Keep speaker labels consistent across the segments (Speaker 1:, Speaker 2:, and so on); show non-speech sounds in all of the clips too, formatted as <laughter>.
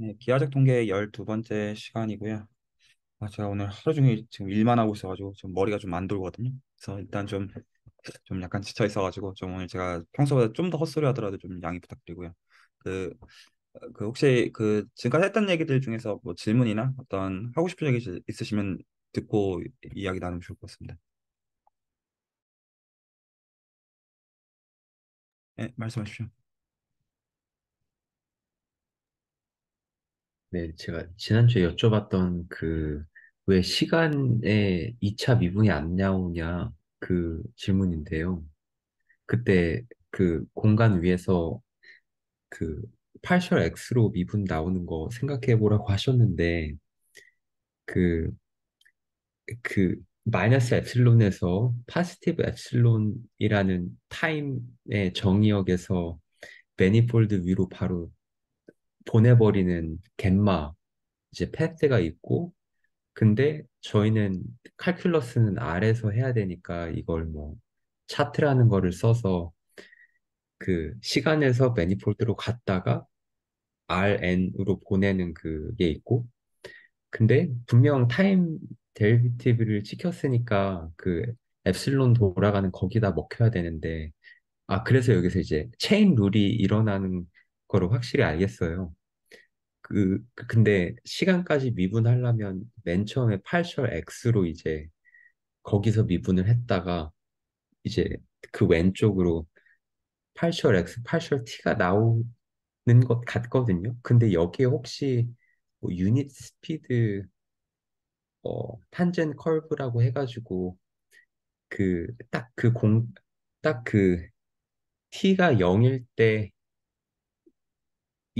Speaker 1: 네, 기하적 통계 12번째 시간이고요. 아, 제가 오늘 하루 종일 지금 일만 하고 있어가지고 좀 머리가 좀 안 돌거든요. 그래서 일단 좀, 좀 약간 지쳐 있어가지고 좀 오늘 제가 평소보다 좀 더 헛소리 하더라도 좀 양해 부탁드리고요. 그, 그 혹시 그 지금까지 했던 얘기들 중에서 뭐 질문이나 어떤 하고
Speaker 2: 싶은 얘기 있으시면 듣고 이야기 나누면 좋을 것 같습니다. 네, 말씀하십시오. 네, 제가 지난주에 여쭤봤던 그, 왜 시간에 2차 미분이 안 나오냐, 그 질문인데요. 그때 그 공간 위에서 그 파셜 x로 미분 나오는 거 생각해 보라고 하셨는데, 그, 그, 마이너스 엡실론에서 파스티브 엡실론이라는 타임의 정의역에서 매니폴드 위로 바로 보내버리는 g 마 이제 패스가 있고 근데 저희는 칼큘러스는 R에서 해야 되니까 이걸 뭐 차트라는 거를 써서 그 시간에서 매니폴드로 갔다가 RN으로 보내는 그게 있고 근데 분명 타임 데리비티브를 찍혔으니까 그 엡실론 돌아가는 거기다 먹혀야 되는데 아 그래서 여기서 이제 체인 룰이 일어나는 거를 확실히 알겠어요. 그, 그 근데 시간까지 미분하려면 맨 처음에 8셜 x로 이제 거기서 미분을 했다가 이제 그 왼쪽으로 8셜 x, 8셜 t가 나오는 것 같거든요. 근데 여기에 혹시 뭐 유닛 스피드 어 탄젠 컬브라고 해가지고 그 딱 그 공 딱그 그 그 t가 0일 때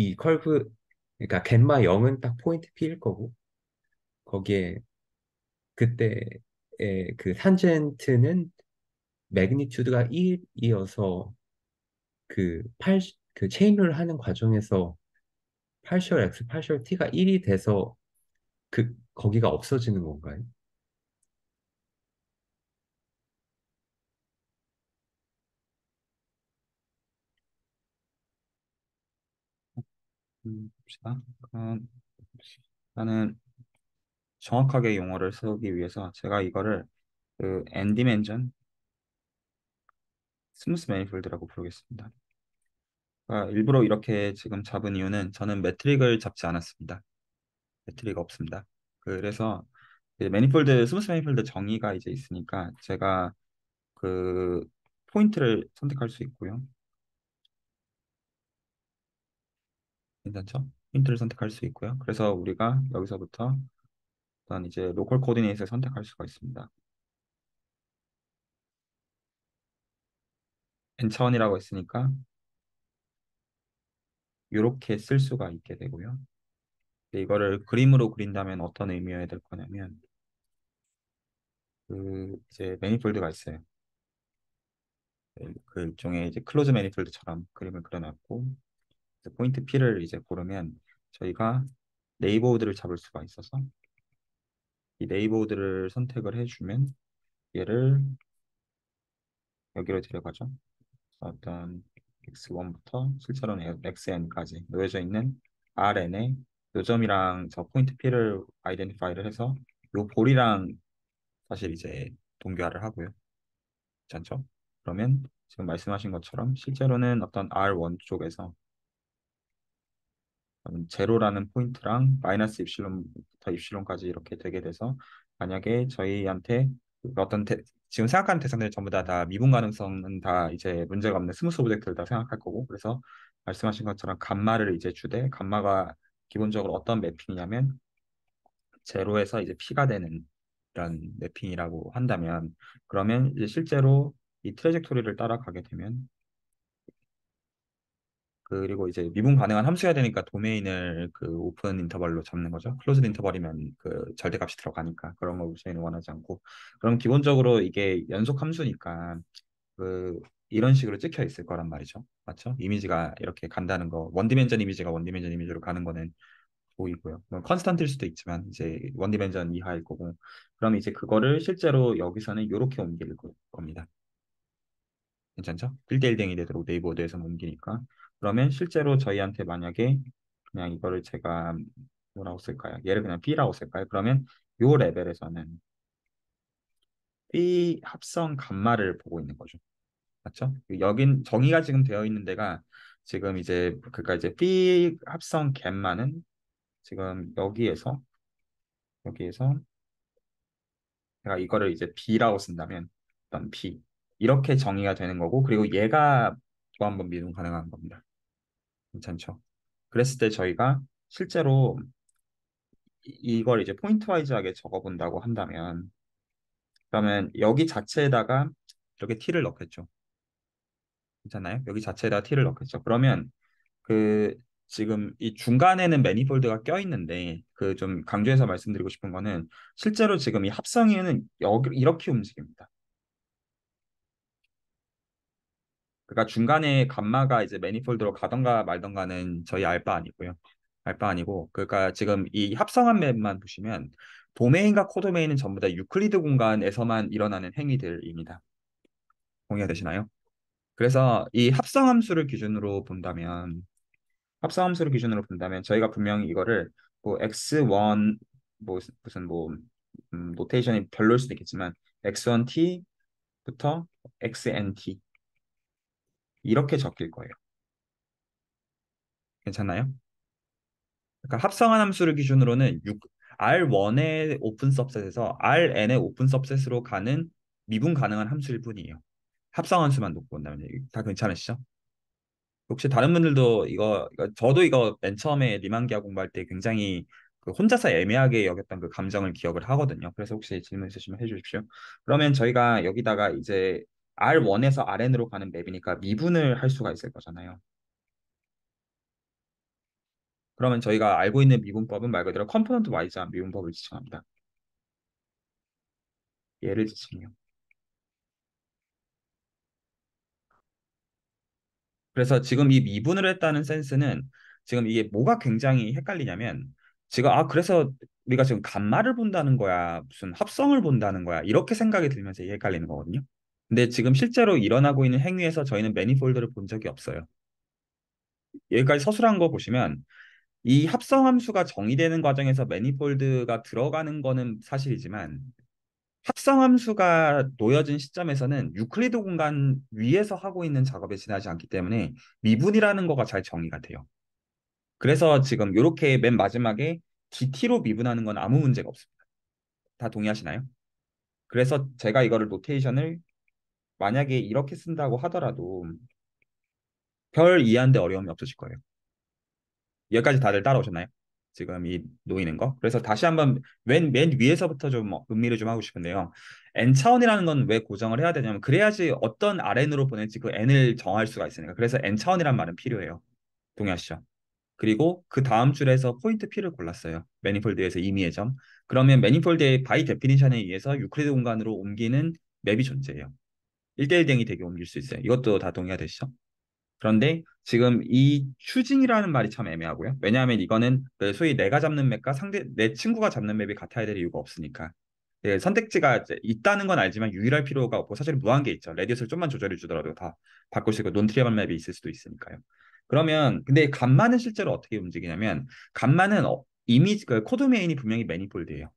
Speaker 2: 이 컬브 그러니까 겟마 0은 딱 포인트 P일 거고 거기에 그때의 그산젠트는 매그니튜드가 1이어서 그 8, 그 체인을 하는 과정에서 파셜 x 파셜 t가 1이 돼서 그 거기가 없어지는 건가요? 봅시다. 그럼 나는
Speaker 1: 정확하게 용어를 쓰기 위해서 제가 이거를 그 앤디 맨전 스무스 매니폴드라고 부르겠습니다. 그러니까 일부러 이렇게 지금 잡은 이유는 저는 매트릭을 잡지 않았습니다. 매트릭 없습니다. 그래서 매니폴드 스무스 매니폴드 정의가 이제 있으니까 제가 그 포인트를 선택할 수 있고요. 괜찮죠? 힌트를 선택할 수 있고요. 그래서 우리가 여기서부터 일단 이제 로컬 코디네이트 선택할 수가 있습니다. n 차원이라고 했으니까 이렇게 쓸 수가 있게 되고요. 이거를 그림으로 그린다면 어떤 의미여야 될 거냐면 그 이제 매니폴드가 있어요. 네, 그 일종의 이제 클로즈 매니폴드처럼 그림을 그려놨고 포인트 P를 이제 고르면 저희가 네이버우드를 잡을 수가 있어서 이 네이버우드를 선택을 해주면 얘를 여기로 데려가죠. 어떤 x1부터 실제로는 xn까지 놓여져 있는 rn의 요점이랑 저 포인트 p를 아이덴티파이를 해서 요 볼이랑 사실 이제 동기화를 하고요. 괜찮죠? 그러면 지금 말씀하신 것처럼 실제로는 어떤 r1 쪽에서 음, 제로라는 포인트랑 마이너스 입실론부터 입실론까지 이렇게 되게 돼서 만약에 저희한테 어떤 대, 지금 생각하는 대상들이 전부 다, 다 미분 가능성은 다 이제 문제가 없는 스무스 오브젝트를 다 생각할 거고 그래서 말씀하신 것처럼 감마를 이제 주되 감마가 기본적으로 어떤 매핑이냐면 제로에서 이제 피가 되는 이런 매핑이라고 한다면 그러면 이제 실제로 이 트레젝토리를 따라가게 되면 그리고 이제 미분 가능한 함수가 되니까 도메인을 그 오픈 인터벌로 잡는 거죠. 클로즈 인터벌이면 그 절대값이 들어가니까 그런 걸 우선은 원하지 않고 그럼 기본적으로 이게 연속 함수니까 그 이런 식으로 찍혀 있을 거란 말이죠. 맞죠? 이미지가 이렇게 간다는 거 원디멘전 이미지가 원디멘전 이미지로 가는 거는 보이고요. 뭐 컨스턴트일 수도 있지만 이제 원디멘전 이하일 거고 그럼 이제 그거를 실제로 여기서는 이렇게 옮길 겁니다. 괜찮죠? 1대1 댕이 되도록 네이버드에서 옮기니까 그러면 실제로 저희한테 만약에 그냥 이거를 제가 뭐라고 쓸까요? 얘를 그냥 B라고 쓸까요? 그러면 요 레벨에서는 B 합성 감마를 보고 있는 거죠. 맞죠? 여긴 정의가 지금 되어 있는 데가 지금 이제 그러니까 이제 B 합성 갬마는 지금 여기에서 여기에서 내가 이거를 이제 B라고 쓴다면 일단 B 이렇게 정의가 되는 거고 그리고 얘가 또 한 번 미룬 가능한 겁니다. 괜찮죠. 그랬을 때 저희가 실제로 이걸 이제 포인트 와이즈하게 적어본다고 한다면 그러면 여기 자체에다가 이렇게 t를 넣겠죠. 괜찮나요? 여기 자체에다 t를 넣겠죠. 그러면 그 지금 이 중간에는 매니폴드가 껴 있는데 그 좀 강조해서 말씀드리고 싶은 거는 실제로 지금 이 합성에는 이렇게 움직입니다. 그러니까 중간에 감마가 이제 매니폴드로 가던가 말던가는 저희 알 바 아니고요. 알 바 아니고 그러니까 지금 이 합성한 맵만 보시면 도메인과 코드메인은 전부 다 유클리드 공간에서만 일어나는 행위들입니다. 공유가 되시나요? 그래서 이 합성함수를 기준으로 본다면 합성함수를 기준으로 본다면 저희가 분명히 이거를 뭐 x1 뭐 무슨 뭐 음, 노테이션이 별로일 수도 있겠지만 x1t부터 xnt 이렇게 적힐 거예요. 괜찮나요? 그러니까 합성한 함수를 기준으로는 6, R1의 오픈 서셋에서 Rn의 오픈 서셋으로 가는 미분 가능한 함수일 뿐이에요. 합성한 수만 놓고 본다면 다 괜찮으시죠? 혹시 다른 분들도 이거, 이거 저도 이거 맨 처음에 리만기아 공부할 때 굉장히 그 혼자서 애매하게 여겼던 그 감정을 기억을 하거든요. 그래서 혹시 질문 있으시면 해주십시오. 그러면 저희가 여기다가 이제 R1에서 RN으로 가는 맵이니까 미분을 할 수가 있을 거잖아요. 그러면 저희가 알고 있는 미분법은 말 그대로 컴포넌트 와이즈한 미분법을 지칭합니다. 예를 지칭해요. 그래서 지금 이 미분을 했다는 센스는 지금 이게 뭐가 굉장히 헷갈리냐면 지금 아 그래서 우리가 지금 감마를 본다는 거야 무슨 합성을 본다는 거야 이렇게 생각이 들면서 헷갈리는 거거든요. 근데 지금 실제로 일어나고 있는 행위에서 저희는 매니폴드를 본 적이 없어요. 여기까지 서술한 거 보시면 이 합성함수가 정의되는 과정에서 매니폴드가 들어가는 거는 사실이지만 합성함수가 놓여진 시점에서는 유클리드 공간 위에서 하고 있는 작업에 지나지 않기 때문에 미분이라는 거가 잘 정의가 돼요. 그래서 지금 이렇게 맨 마지막에 g t 로 미분하는 건 아무 문제가 없습니다. 다 동의하시나요? 그래서 제가 이거를 노테이션을 만약에 이렇게 쓴다고 하더라도 별 이해하는데 어려움이 없으실 거예요. 여기까지 다들 따라오셨나요? 지금 이 놓이는 거. 그래서 다시 한번 맨, 맨 위에서부터 좀 어, 음미를 좀 하고 싶은데요. n 차원이라는 건 왜 고정을 해야 되냐면 그래야지 어떤 rn으로 보낼지 그 n을 정할 수가 있으니까. 그래서 n 차원이란 말은 필요해요. 동의하시죠? 그리고 그 다음 줄에서 포인트 p를 골랐어요. 매니폴드에서 임의의 점. 그러면 매니폴드의 바이 데피니션에 의해서 유클리드 공간으로 옮기는 맵이 존재해요. 1대1 등이 되게 옮길 수 있어요. 이것도 다 동의가 되시죠? 그런데 지금 이 추징이라는 말이 참 애매하고요. 왜냐하면 이거는 소위 내가 잡는 맵과 상대 내 친구가 잡는 맵이 같아야 될 이유가 없으니까. 네, 선택지가 있다는 건 알지만 유일할 필요가 없고 사실 무한 게 있죠. 레디엇을 좀만 조절해 주더라도 다 바꿀 수 있고 논트리얼 맵이 있을 수도 있으니까요. 그러면 근데 간만은 실제로 어떻게 움직이냐면 간만은 어, 이미 그 코드 메인이 분명히 매니폴드예요.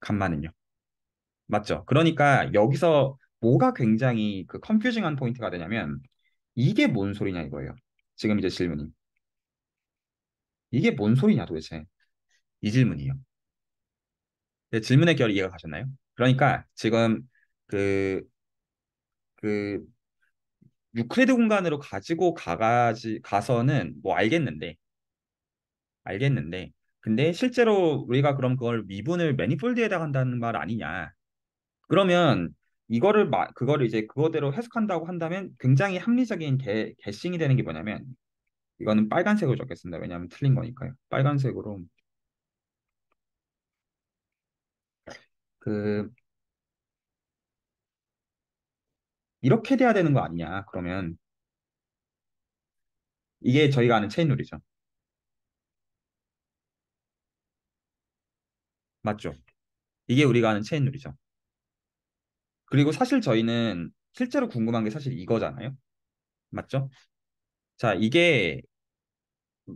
Speaker 1: 간만은요. 맞죠? 그러니까 여기서 뭐가 굉장히 그컴퓨징한 포인트가 되냐면 이게 뭔 소리냐 이거예요. 지금 이제 질문이. 이게 뭔 소리냐 도대체. 이 질문이에요. 네, 질문의 결 이해가 가셨나요? 그러니까 지금 그, 그, 유크레드 공간으로 가지고 가가지, 가서는 뭐 알겠는데, 알겠는데, 근데 실제로 우리가 그럼 그걸 미분을 매니폴드에다 간다는 말 아니냐. 그러면 이거를 마, 그거를 이제 그거대로 해석한다고 한다면 굉장히 합리적인 개, 개싱이 되는 게 뭐냐면 이거는 빨간색으로 적겠습니다. 왜냐하면 틀린 거니까요. 빨간색으로 그 이렇게 돼야 되는 거 아니냐? 그러면 이게 저희가 아는 체인 룰이죠. 맞죠? 이게 우리가 아는 체인 룰이죠. 그리고 사실 저희는 실제로 궁금한 게 사실 이거잖아요. 맞죠? 자, 이게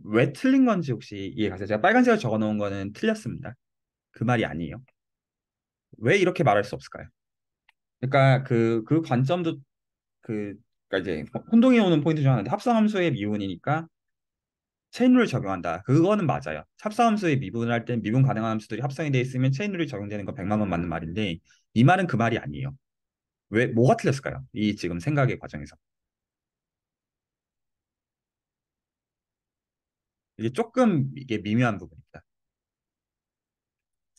Speaker 1: 왜 틀린 건지 혹시 이해 가세요? 제가 빨간색을 적어 놓은 거는 틀렸습니다. 그 말이 아니에요. 왜 이렇게 말할 수 없을까요? 그러니까 그, 그 관점도 그, 그러니까 이제 혼동이 오는 포인트 중 하나인데 합성함수의 미분이니까 체인룰을 적용한다. 그거는 맞아요. 합성함수의 미분을 할 땐 미분 가능한 함수들이 합성이 돼 있으면 체인룰이 적용되는 건 100만 원 맞는 말인데 이 말은 그 말이 아니에요. 왜 뭐가 틀렸을까요? 이 지금 생각의 과정에서 이게 조금 이게 미묘한 부분입니다.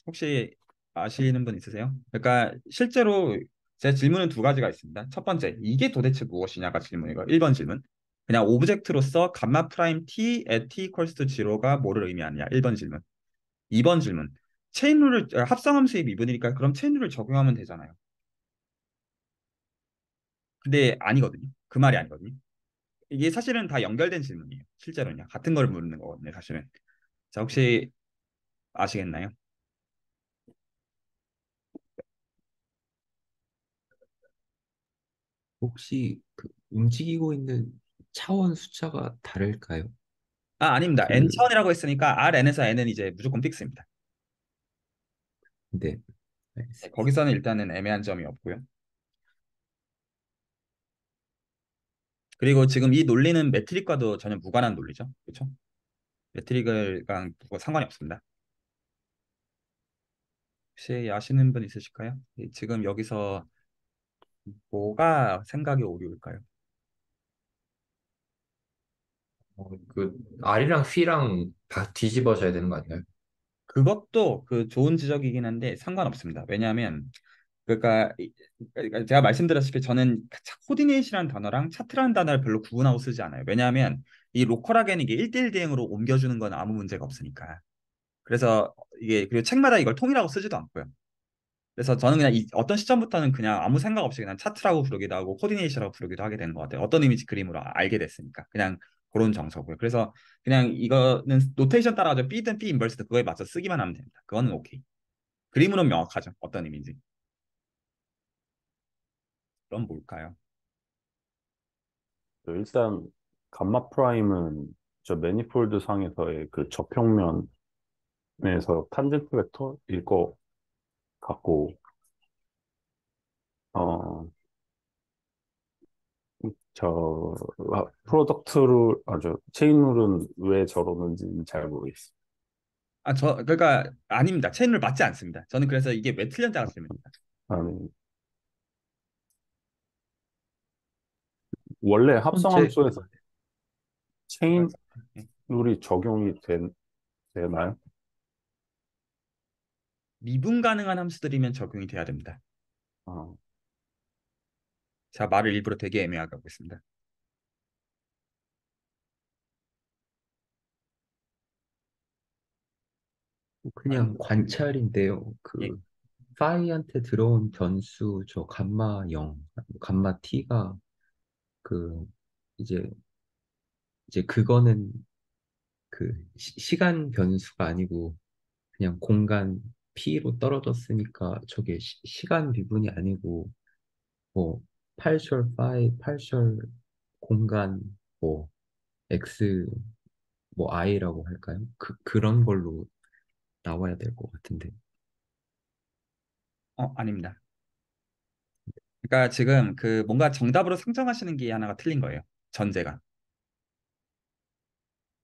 Speaker 1: 혹시 아시는 분 있으세요? 그러니까 실제로 제 질문은 두 가지가 있습니다. 첫 번째, 이게 도대체 무엇이냐가 질문이고요. 1번 질문. 그냥 오브젝트로서 감마 프라임 t at t equals to 0가 뭐를 의미하느냐. 1번 질문. 2번 질문. 체인 룰을 합성함수의 미분이니까 그럼 체인 룰을 적용하면 되잖아요. 근데 아니거든요. 그 말이 아니거든요. 이게 사실은 다 연결된 질문이에요. 실제로는요. 같은 걸 묻는 거거든요. 사실은. 자 혹시 아시겠나요?
Speaker 2: 혹시 그 움직이고 있는 차원 숫자가 다를까요? 아 아닙니다. 그, n 차원이라고
Speaker 1: 했으니까 r n에서 n은 이제 무조건 픽스입니다. 네. 네 거기서는 일단은 애매한 점이 없고요. 그리고 지금 이 논리는 매트릭과도 전혀 무관한 논리죠. 그렇죠? 매트릭을랑 뭐 상관이 없습니다. 혹시 아시는 분 있으실까요? 예, 지금 여기서 뭐가
Speaker 2: 생각의 오류일까요? 어, 그 R이랑 P랑 다 뒤집어져야 되는 거 아닌가요? 그것도 그 좋은
Speaker 1: 지적이긴 한데 상관없습니다. 왜냐하면 그러니까, 그러니까 제가 말씀드렸을때 저는 그 코디네이션이라는 단어랑 차트라는 단어를 별로 구분하고 쓰지 않아요. 왜냐하면 이 로컬하게는 이게 일대1 대응으로 옮겨주는 건 아무 문제가 없으니까. 그래서 이게 그리고 책마다 이걸 통이라고 쓰지도 않고요. 그래서 저는 그냥 이, 어떤 시점부터는 그냥 아무 생각 없이 그냥 차트라고 부르기도 하고 코디네이션이라고 부르기도 하게 되는 것 같아요. 어떤 이미지 그림으로 아, 알게 됐으니까 그냥 그런 정서고요. 그래서 그냥 이거는 노테이션 따라가죠. B든 B 인버스든 그거에 맞춰 쓰기만 하면 됩니다. 그거는 오케이.
Speaker 3: 그림으로는 명확하죠. 어떤 이미지 그럼 뭘까요? 일단 감마 프라임은 저 매니폴드 상에서의 그 저평면에서 탄젠트 벡터일 것 같고 어저 프로덕트 룰 아저 체인 룰은 왜 저러는지는 잘 모르겠어요.
Speaker 1: 아저 그러니까 아닙니다. 체인 룰 맞지 않습니다. 저는 그래서 이게 왜틀렸지알습니다
Speaker 3: 아, 네. 원래 합성함수에서 체인 맞아. 네. 룰이 적용이 된, 되나요?
Speaker 1: 미분 가능한 함수들이면 적용이 돼야 됩니다. 아, 자, 말을 일부러 되게 애매하게 하고 있습니다.
Speaker 2: 어, 그냥 아. 관찰인데요. 그 예. 그 파이한테 들어온 변수 저 감마 0, 감마 t가 그 이제 이제 그거는 그 시, 시간 변수가 아니고 그냥 공간 P로 떨어졌으니까 저게 시, 간 미분이 아니고 뭐 파셜 파이 파셜 공간 뭐 x 뭐 i라고 할까요? 그 그런 걸로 나와야 될 것 같은데. 어, 아닙니다. 그러니까 지금 그
Speaker 1: 뭔가 정답으로 상정하시는 게 하나가 틀린 거예요. 전제가.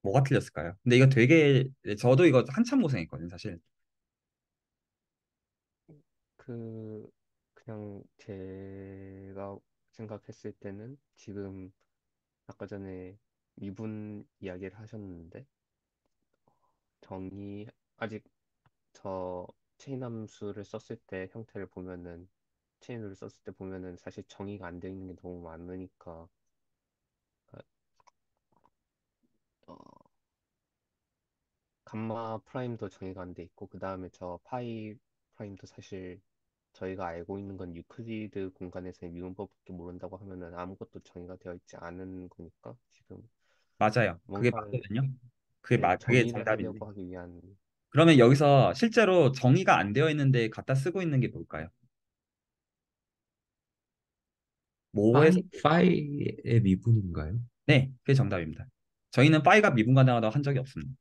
Speaker 1: 뭐가 틀렸을까요? 근데 이거 되게 저도 이거 한참 고생했거든요, 사실.
Speaker 2: 그 그냥 제가 생각했을 때는 지금 아까 전에 미분 이야기를 하셨는데 정의 아직 저 체인 함수를 썼을 때 형태를 보면은 채널을 썼을 때 보면은 사실 정의가 안 되어 있는 게 너무 많으니까 아, 어, 감마 프라임도 정의가 안 돼 있고 그 다음에 저 파이 프라임도 사실 저희가 알고 있는 건 유클리드 공간에서의 미분법밖에 모른다고 하면은 아무것도 정의가 되어 있지 않은 거니까 지금
Speaker 1: 맞아요. 그게 맞거든요. 그게 맞, 네, 그게 정답인데고 하기 위한 그러면 여기서 실제로 정의가 안 되어 있는데 갖다 쓰고 있는 게 뭘까요? 모에서 파이의 미분인가요? 네, 그게 정답입니다. 저희는 파이가 미분가능하다고 한 적이 없습니다.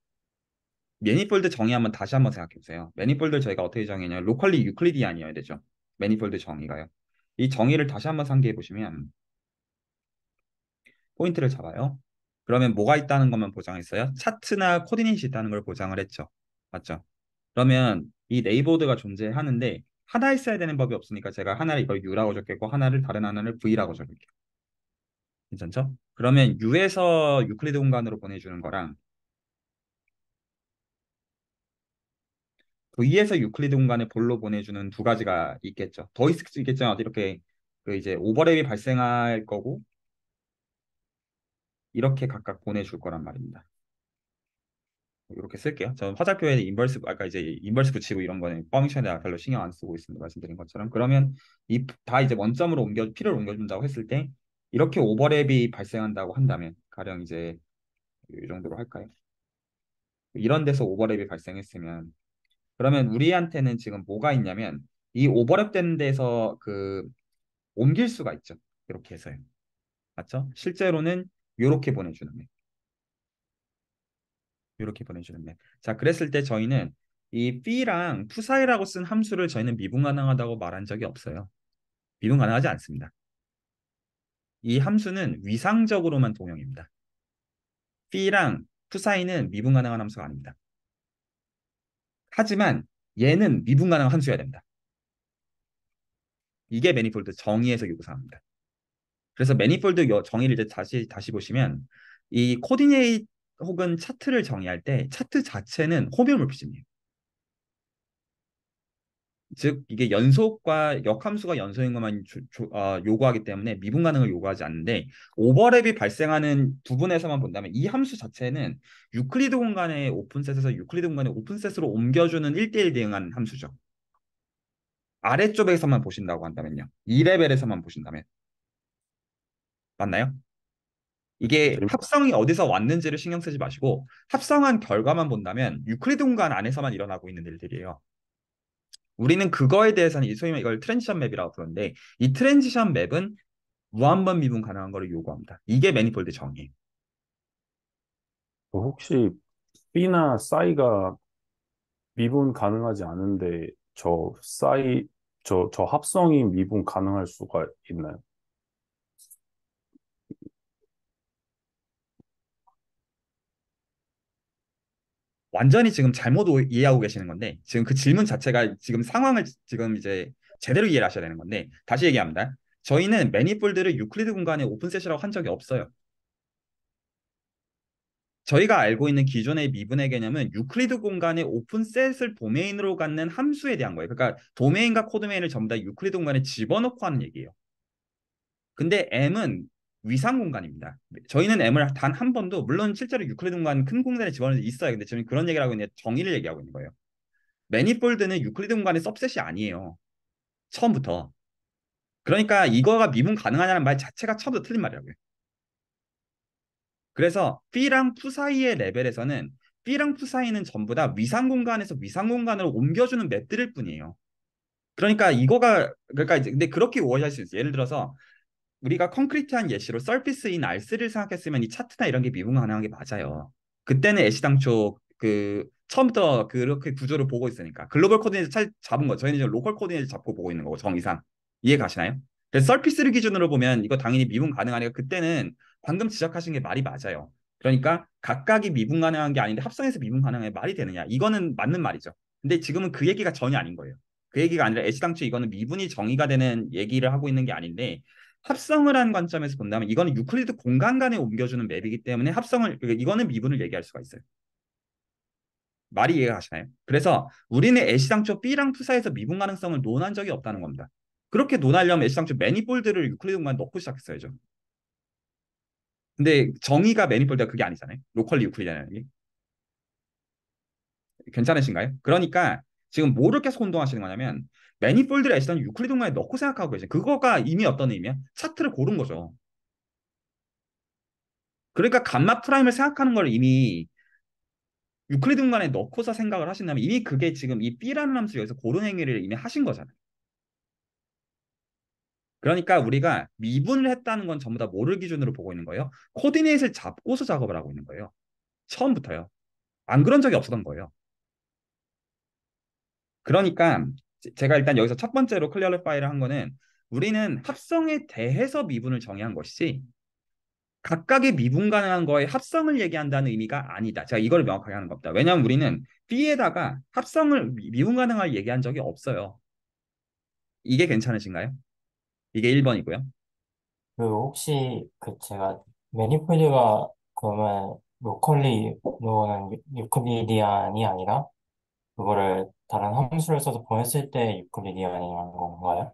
Speaker 1: 매니폴드 정의 한번 다시 한번 생각해 보세요. 매니폴드 저희가 어떻게 정의냐면 로컬리 유클리디안이어야 되죠. 매니폴드 정의가요. 이 정의를 다시 한번 상기해 보시면 포인트를 잡아요. 그러면 뭐가 있다는 것만 보장했어요? 차트나 코디닛이 있다는 걸 보장을 했죠. 맞죠? 그러면 이 네이버드가 존재하는데 하나 있어야 되는 법이 없으니까 제가 하나를 이걸 U라고 적겠고 하나를 다른 하나를 V라고 적을게요. 괜찮죠? 그러면 U에서 유클리드 공간으로 보내주는 거랑 V에서 유클리드 공간을 볼로 보내주는 두 가지가 있겠죠. 더 있겠지만 이렇게 그 이제 오버랩이 발생할 거고 이렇게 각각 보내줄 거란 말입니다. 이렇게 쓸게요. 저는 화살표에 인버스 아까 이제 인버스 붙이고 이런 거는 퍼션에 별로 신경 안 쓰고 있습니다. 말씀드린 것처럼 그러면 이 다 이제 원점으로 옮겨 필를 옮겨준다고 했을 때 이렇게 오버랩이 발생한다고 한다면 가령 이제 이 정도로 할까요? 이런 데서 오버랩이 발생했으면 그러면 우리한테는 지금 뭐가 있냐면 이 오버랩된 데서 그 옮길 수가 있죠. 이렇게 해서요. 맞죠? 실제로는 이렇게 보내주는 거예요. 이렇게 보내주시면 요 자, 그랬을 때 저희는 이 b랑 푸사이라고 쓴 함수를 저희는 미분 가능하다고 말한 적이 없어요. 미분 가능하지 않습니다. 이 함수는 위상적으로만 동형입니다. b랑 푸사이는 미분 가능한 함수가 아닙니다. 하지만 얘는 미분 가능한 함수여야 됩니다. 이게 매니폴드 정의에서 요구사항입니다. 그래서 매니폴드 정의를 이제 다시 다시 보시면 이 코디네이트 혹은 차트를 정의할 때 차트 자체는 호메오물피즘이에요. 즉 이게 연속과 역함수가 연속인 것만 조, 조, 어, 요구하기 때문에 미분 가능을 요구하지 않는데 오버랩이 발생하는 부분에서만 본다면 이 함수 자체는 유클리드 공간의 오픈셋에서 유클리드 공간의 오픈셋으로 옮겨주는 일대일 대응하는 함수죠. 아래쪽에서만 보신다고 한다면요. 이레벨에서만 보신다면 맞나요? 이게 합성이 어디서 왔는지를 신경 쓰지 마시고 합성한 결과만 본다면 유클리드 공간 안에서만 일어나고 있는 일들이에요. 우리는 그거에 대해서는 소위 이걸 트랜지션 맵이라고 부르는데 이 트랜지션 맵은
Speaker 3: 무한번 미분 가능한 거를 요구합니다. 이게 매니폴드 정의 어, 혹시 B나 사이가 미분 가능하지 않은데 저 사이 저, 저 합성이 미분 가능할 수가 있나요?
Speaker 1: 완전히 지금 잘못 이해하고 계시는 건데 지금 그 질문 자체가 지금 상황을 지금 이제 제대로 이해를 하셔야 되는 건데 다시 얘기합니다. 저희는 매니폴드를 유클리드 공간의 오픈셋이라고 한 적이 없어요. 저희가 알고 있는 기존의 미분의 개념은 유클리드 공간의 오픈셋을 도메인으로 갖는 함수에 대한 거예요. 그러니까 도메인과 코드메인을 전부 다 유클리드 공간에 집어넣고 하는 얘기예요. 근데 M은 위상 공간입니다. 저희는 M을 단 한 번도 물론 실제로 유클리드 공간 큰 공간에 집어넣는 있어요. 근데 저는 그런 얘기를 하고 있는 정의를 얘기하고 있는 거예요. 매니폴드는 유클리드 공간의 서브셋이 아니에요. 처음부터. 그러니까 이거가 미분 가능하냐는 말 자체가 처음부터 틀린 말이라고요. 그래서 B랑 푸 사이의 레벨에서는 B랑 푸 사이는 전부 다 위상 공간에서 위상 공간으로 옮겨주는 맵들일 뿐이에요. 그러니까 이거가 그러니까 이제 근데 그렇게 오해할 수 있어요. 예를 들어서 우리가 콘크리트한 예시로 서피스인 R3를 생각했으면 이 차트나 이런 게 미분 가능한 게 맞아요. 그때는 애시당초 그 처음부터 그렇게 구조를 보고 있으니까 글로벌 코디네이터 잡은 거 저희는 지금 로컬 코디네이터 잡고 보고 있는 거고 정의상 이해 가시나요? 그래서 서피스를 기준으로 보면 이거 당연히 미분 가능하니까 그때는 방금 지적하신 게 말이 맞아요. 그러니까 각각이 미분 가능한 게 아닌데 합성해서 미분 가능한게 말이 되느냐 이거는 맞는 말이죠. 근데 지금은 그 얘기가 전혀 아닌 거예요. 그 얘기가 아니라 애시당초 이거는 미분이 정의가 되는 얘기를 하고 있는 게 아닌데 합성을 한 관점에서 본다면 이거는 유클리드 공간 간에 옮겨주는 맵이기 때문에 합성을 그러니까 이거는 미분을 얘기할 수가 있어요. 말이 이해가 가시나요? 그래서 우리는 애시당초 B랑 투사에서 미분 가능성을 논한 적이 없다는 겁니다. 그렇게 논하려면 애시당초 매니폴드를 유클리드 공간 에 넣고 시작했어야죠. 근데 정의가 매니폴드가 그게 아니잖아요. 로컬리 유클리드라는 게. 괜찮으신가요? 그러니까 지금 뭐를 계속 혼동하시는 거냐면 매니폴드를 시던 유클리드 공간에 넣고 생각하고 계신 그거가 이미 어떤 의미야? 차트를 고른 거죠. 그러니까 감마 프라임을 생각하는 걸 이미 유클리드 공간에 넣고서 생각을 하신다면 이미 그게 지금 이 B라는 함수 여기서 고른 행위를 이미 하신 거잖아요. 그러니까 우리가 미분을 했다는 건 전부 다모를 기준으로 보고 있는 거예요? 코디네이트를 잡고서 작업을 하고 있는 거예요. 처음부터요. 안 그런 적이 없었던 거예요. 그러니까 제가 일단 여기서 첫 번째로 클리어리파이를 한 거는 우리는 합성에 대해서 미분을 정의한 것이지 각각의 미분 가능한 거의 합성을 얘기한다는 의미가 아니다. 제가 이걸 명확하게 하는 겁니다. 왜냐하면 우리는 B에다가 합성을 미분 가능할 얘기한 적이 없어요. 이게 괜찮으신가요?
Speaker 2: 이게 1번이고요. 그 혹시 그 제가 매니폴드가 그러면 로컬리 넣어리디안이 아니라 그거를 다른 함수를 써서 보냈을 때 유클리디언이라는 건가요?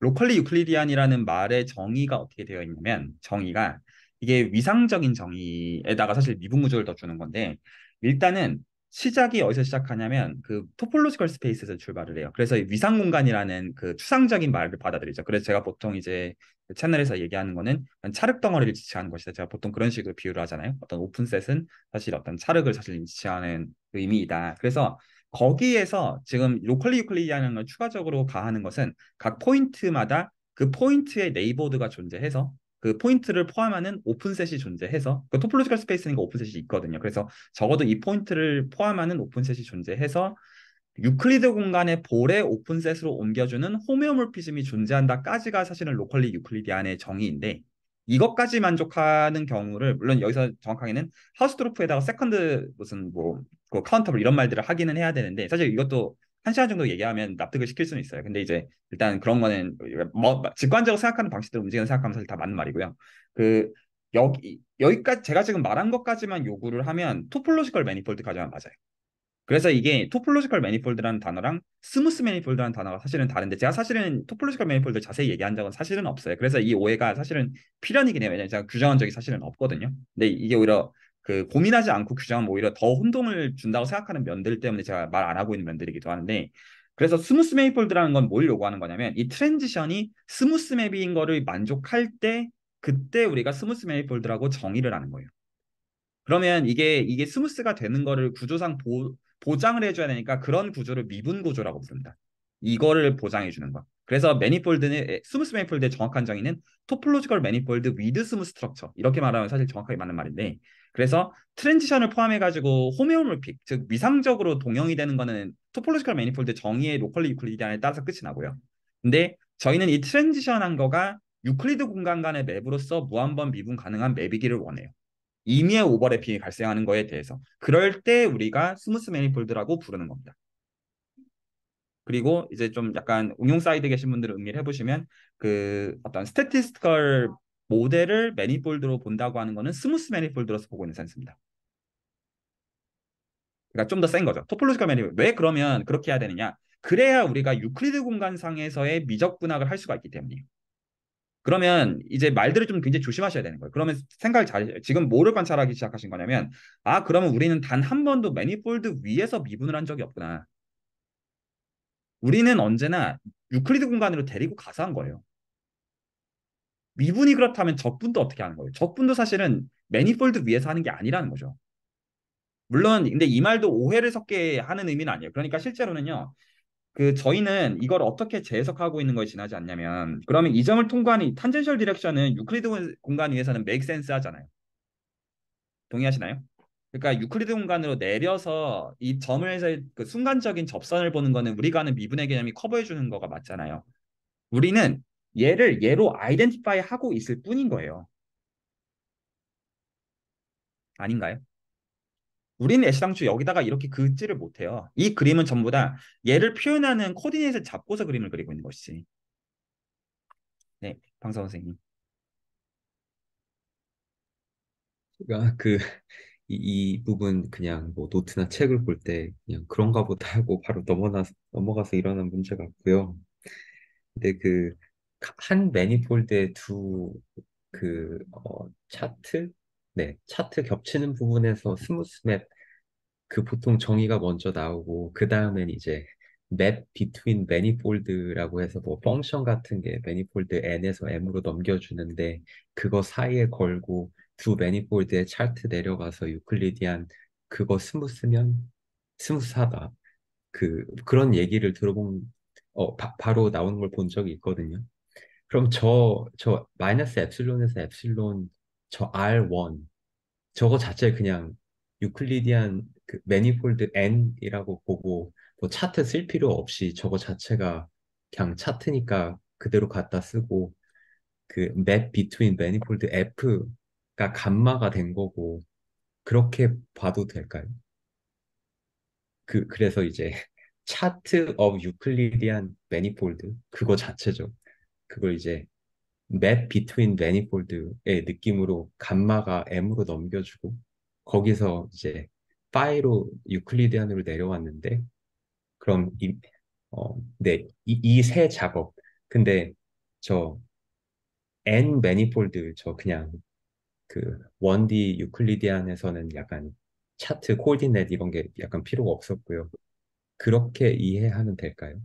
Speaker 1: 로컬리 유클리디안이라는 말의 정의가 어떻게 되어 있냐면 정의가 이게 위상적인 정의에다가 사실 미분구조를 더 주는 건데 일단은 시작이 어디서 시작하냐면 그 토폴로지컬 스페이스에서 출발을 해요. 그래서 위상 공간이라는 그 추상적인 말을 받아들이죠. 그래서 제가 보통 이제 그 채널에서 얘기하는 거는 차륵 덩어리를 지칭하는 것이다. 제가 보통 그런 식으로 비유를 하잖아요. 어떤 오픈셋은 사실 어떤 차륵을 사실 지칭하는 의미이다. 그래서 거기에서 지금 로컬리 유클리디안을 추가적으로 가하는 것은 각 포인트마다 그 포인트의 네이버드가 존재해서 그 포인트를 포함하는 오픈셋이 존재해서 그 토폴로지컬 스페이스니까 오픈셋이 있거든요. 그래서 적어도 이 포인트를 포함하는 오픈셋이 존재해서 유클리드 공간의 볼의 오픈셋으로 옮겨주는 호메오몰피즘이 존재한다까지가 사실은 로컬리 유클리디안의 정의인데 이것까지 만족하는 경우를 물론 여기서 정확하게는 하우스드로프에다가 세컨드 무슨 뭐그 카운터블 이런 말들을 하기는 해야 되는데 사실 이것도 한 시간 정도 얘기하면 납득을 시킬 수는 있어요. 근데 이제 일단 그런 거는 뭐, 뭐 직관적으로 생각하는 방식대로 움직이는 생각하면 사실 다 맞는 말이고요. 그 여기 여기까지 제가 지금 말한 것까지만 요구를 하면 토폴로지컬 매니폴드가지만 맞아요. 그래서 이게 토폴로지컬 매니폴드라는 단어랑 스무스 매니폴드라는 단어가 사실은 다른데 제가 사실은 토폴로지컬 매니폴드 자세히 얘기한 적은 사실은 없어요. 그래서 이 오해가 사실은 필연이긴 해요. 왜냐하면 제가 규정한 적이 사실은 없거든요. 근데 이게 오히려 그 고민하지 않고 규정하면 오히려 더 혼동을 준다고 생각하는 면들 때문에 제가 말 안 하고 있는 면들이기도 하는데 그래서 스무스 메이폴드라는 건 뭘 요구하는 거냐면 이 트랜지션이 스무스 맵인 거를 만족할 때 그때 우리가 스무스 메이폴드라고 정의를 하는 거예요. 그러면 이게 이게 스무스가 되는 거를 구조상 보, 보장을 해줘야 되니까 그런 구조를 미분 구조라고 부릅니다. 이거를 보장해 주는 거. 그래서 매니폴드는 스무스 매니폴드의 정확한 정의는 토폴로지컬 매니폴드 위드 스무스 트럭처 이렇게 말하면 사실 정확하게 맞는 말인데 그래서 트랜지션을 포함해가지고 호메오몰픽, 즉 위상적으로 동형이 되는 거는 토폴로지컬 매니폴드 정의의 로컬리 유클리디안에 따라서 끝이 나고요. 근데 저희는 이 트랜지션한 거가 유클리드 공간 간의 맵으로서 무한번 미분 가능한 맵이기를 원해요. 임의의 오버래핑이 발생하는 거에 대해서. 그럴 때 우리가 스무스 매니폴드라고 부르는 겁니다. 그리고 이제 좀 약간 응용 사이드 계신 분들은 응리를 해보시면 그 어떤 스태티스컬 모델을 매니폴드로 본다고 하는 거는 스무스 매니폴드로서 보고 있는 센스입니다. 그러니까 좀 더 센 거죠. 토폴로지컬 매니폴드. 왜 그러면 그렇게 해야 되느냐? 그래야 우리가 유클리드 공간상에서의 미적 분학을 할 수가 있기 때문이에요. 그러면 이제 말들을 좀 굉장히 조심하셔야 되는 거예요. 그러면 생각을 잘 지금 뭐를 관찰하기 시작하신 거냐면 아 그러면 우리는 단 한 번도 매니폴드 위에서 미분을 한 적이 없구나. 우리는 언제나 유클리드 공간으로 데리고 가서 한 거예요. 미분이 그렇다면 적분도 어떻게 하는 거예요? 적분도 사실은 매니폴드 위에서 하는 게 아니라는 거죠. 물론 근데 이 말도 오해를 섞게 하는 의미는 아니에요. 그러니까 실제로는요. 그 저희는 이걸 어떻게 재해석하고 있는 거에 지나지 않냐면 그러면 이 점을 통과하는 탄젠셜 디렉션은 유클리드 공간 위에서는 make s 하잖아요. 동의하시나요? 그러니까 유클리드 공간으로 내려서 이 점에서의 그 순간적인 접선을 보는 거는 우리가 하는 미분의 개념이 커버해 주는 거가 맞잖아요. 우리는 얘를 얘로 아이덴티파이 하고 있을 뿐인 거예요. 아닌가요? 우리는 애시당초 여기다가 이렇게 긋지를 못해요. 이 그림은 전부 다 얘를 표현하는 코디네이트를 잡고서 그림을 그리고 있는 것이지. 네, 방사 선생님.
Speaker 2: 제가 그 이, 이, 부분 그냥 뭐 노트나 책을 볼 때 그냥 그런가 보다 하고 바로 넘어나, 넘어가서 일어난 문제 같고요. 근데 그한 매니폴드의 두그 어, 차트 네 차트 겹치는 부분에서 스무스 맵 그 보통 정의가 먼저 나오고 그 다음엔 이제 맵 비트윈 매니폴드라고 해서 뭐 펑션 같은 게 매니폴드 n에서 m으로 넘겨주는데 그거 사이에 걸고 두 매니폴드의 차트 내려가서 유클리디안 그거 스무스면 스무스하다 그 그런 얘기를 들어본 어 바, 로 나오는 걸 본 적이 있거든요. 그럼 저, 저 마이너스 엡실론에서 엡실론 저 R1 저거 자체 그냥 유클리디안 그 매니폴드 N이라고 보고 뭐 차트 쓸 필요 없이 저거 자체가 그냥 차트니까 그대로 갖다 쓰고 그 map between m a n i F가 감마가 된 거고 그렇게 봐도 될까요? 그 그래서 이제 <laughs> 차트 of 유클리디안 매니폴드 그거 자체죠. 그걸 이제 맵 비트윈 매니폴드의 느낌으로 감마가 m으로 넘겨주고 거기서 이제 파이로 유클리디안으로 내려왔는데 그럼 이 어, 네, 이세 이 작업. 근데 저 n 매니폴드 저 그냥 그 1D 유클리디안에서는 약간 차트, 코디넷 이런 게 약간 필요가 없었고요. 그렇게 이해하면 될까요?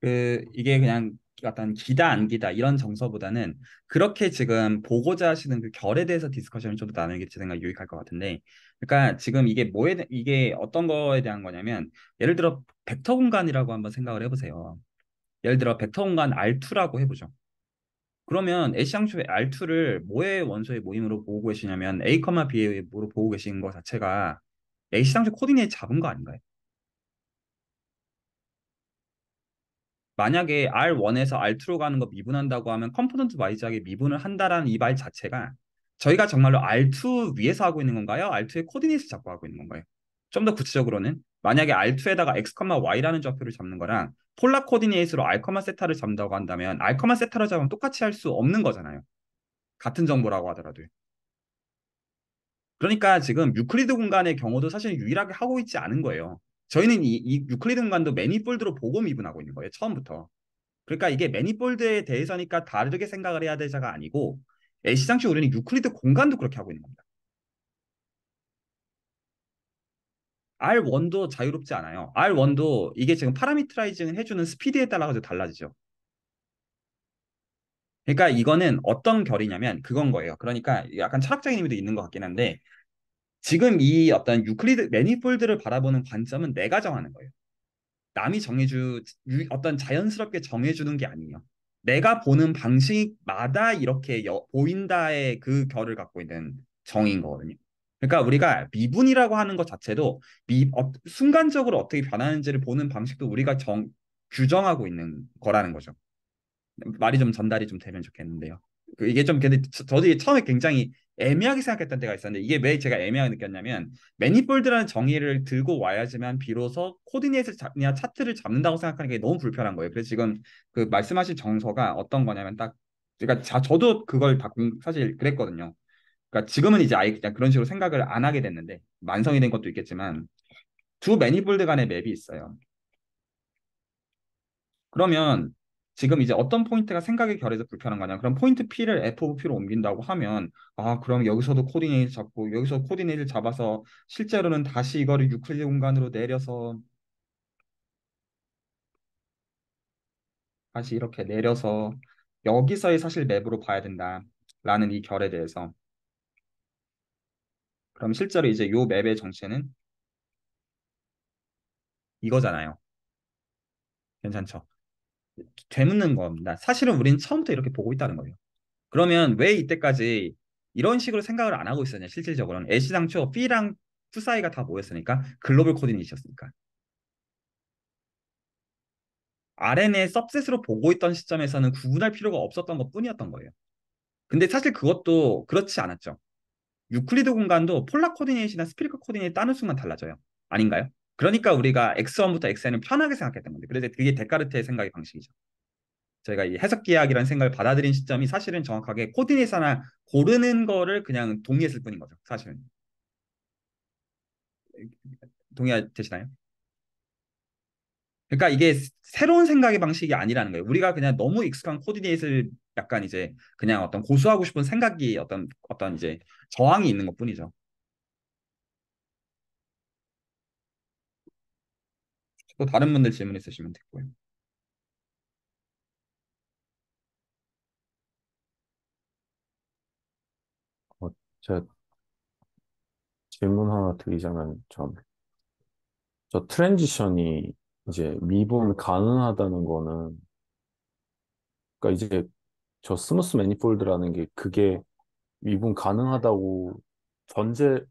Speaker 2: 그
Speaker 1: 이게 그냥 어떤 기다 안 기다 이런 정서보다는 그렇게 지금 보고자 하시는 그 결에 대해서 디스커션을 좀 더 나누는 게제 생각에 유익할 것 같은데 그러니까 지금 이게 뭐에 이게 어떤 거에 대한 거냐면 예를 들어 벡터 공간이라고 한번 생각을 해보세요 예를 들어 벡터 공간 R2라고 해보죠 그러면 애시양초의 R2를 뭐의 원소의 모임으로 보고 계시냐면 A, B의 모로 보고 계신 것 자체가 애시양초 코디네이 잡은 거 아닌가요? 만약에 R1에서 R2로 가는 거 미분한다고 하면 컴포넌트 와이즈하게 미분을 한다라는 이 말 자체가 저희가 정말로 R2 위에서 하고 있는 건가요? R2의 코디닛을 잡고 하고 있는 건가요? 좀 더 구체적으로는 만약에 R2에다가 x, y라는 좌표를 잡는 거랑 폴라 코디네이트로 r, 세타를 잡는다고 한다면 r, 세타를 잡으면 똑같이 할 수 없는 거잖아요. 같은 정보라고 하더라도. 그러니까 지금 유클리드 공간의 경우도 사실 유일하게 하고 있지 않은 거예요. 저희는 이, 이 유클리드 공간도 매니폴드로 보고 미분하고 있는 거예요. 처음부터. 그러니까 이게 매니폴드에 대해서니까 다르게 생각을 해야 되자가 아니고 애시장식 예, 우리는 유클리드 공간도 그렇게 하고 있는 겁니다. R1도 자유롭지 않아요. R1도 이게 지금 파라미트라이징을 해주는 스피드에 따라서 달라지죠. 그러니까 이거는 어떤 결이냐면 그건 거예요. 그러니까 약간 철학적인 의미도 있는 것 같긴 한데 지금 이 어떤 유클리드 매니폴드를 바라보는 관점은 내가 정하는 거예요. 남이 정해주 어떤 자연스럽게 정해주는 게 아니에요. 내가 보는 방식마다 이렇게 여, 보인다의 그 결을 갖고 있는 정의인 거거든요. 그러니까 우리가 미분이라고 하는 것 자체도 미, 어, 순간적으로 어떻게 변하는지를 보는 방식도 우리가 정, 규정하고 있는 거라는 거죠. 말이 좀 전달이 좀 되면 좋겠는데요. 그 이게 좀 근데 저, 저도 처음에 굉장히 애매하게 생각했던 때가 있었는데 이게 왜 제가 애매하게 느꼈냐면 매니폴드라는 정의를 들고 와야지만 비로소 코디네이트 잡냐 차트를 잡는다고 생각하는 게 너무 불편한 거예요. 그래서 지금 그 말씀하신 정서가 어떤 거냐면 딱 그러니까 자, 저도 그걸 바꾼 사실 그랬거든요. 그러니까 지금은 이제 아예 그냥 그런 식으로 생각을 안 하게 됐는데 만성이 된 것도 있겠지만 두 매니폴드 간의 맵이 있어요. 그러면 지금 이제 어떤 포인트가 생각의 결에서 불편한 거냐. 그럼 포인트 P를 F of P로 옮긴다고 하면 아 그럼 여기서도 코디네이트 잡고 여기서 코디네이트를 잡아서 실제로는 다시 이거를 유클리드 공간으로 내려서 다시 이렇게 내려서 여기서의 사실 맵으로 봐야 된다라는 이 결에 대해서 그럼 실제로 이제 요 맵의 정체는 이거잖아요. 괜찮죠? 되묻는 겁니다. 사실은 우리는 처음부터 이렇게 보고 있다는 거예요. 그러면 왜 이때까지 이런 식으로 생각을 안 하고 있었냐 실질적으로는 애시당초 P랑 투사이가 다 모였으니까 글로벌 코디네이션었으니까 RN의 섭셋으로 보고 있던 시점에서는 구분할 필요가 없었던 것 뿐이었던 거예요. 근데 사실 그것도 그렇지 않았죠. 유클리드 공간도 폴라 코디네이션이나 스피리크 코디네이션 따는 순간 달라져요. 아닌가요? 그러니까 우리가 x1부터 xn을 편하게 생각했던 건데 그래서 그게 데카르트의 생각의 방식이죠. 저희가 이해석계약이라는 생각을 받아들인 시점이 사실은 정확하게 코디네이션을 고르는 거를 그냥 동의했을 뿐인 거죠. 사실은. 동의되시나요? 그러니까 이게 새로운 생각의 방식이 아니라는 거예요. 우리가 그냥 너무 익숙한 코디네이트를 약간 이제 그냥 어떤 고수하고 싶은 생각이 어떤 어떤 이제 저항이 있는 것뿐이죠. 또 다른 분들 질문 있으시면 됐고요.
Speaker 3: 어, 제가 질문 하나 드리자면 전, 저 트랜지션이 이제 미분 가능하다는 거는 그러니까 이제 저 스무스 매니폴드라는 게 그게 미분 가능하다고 전제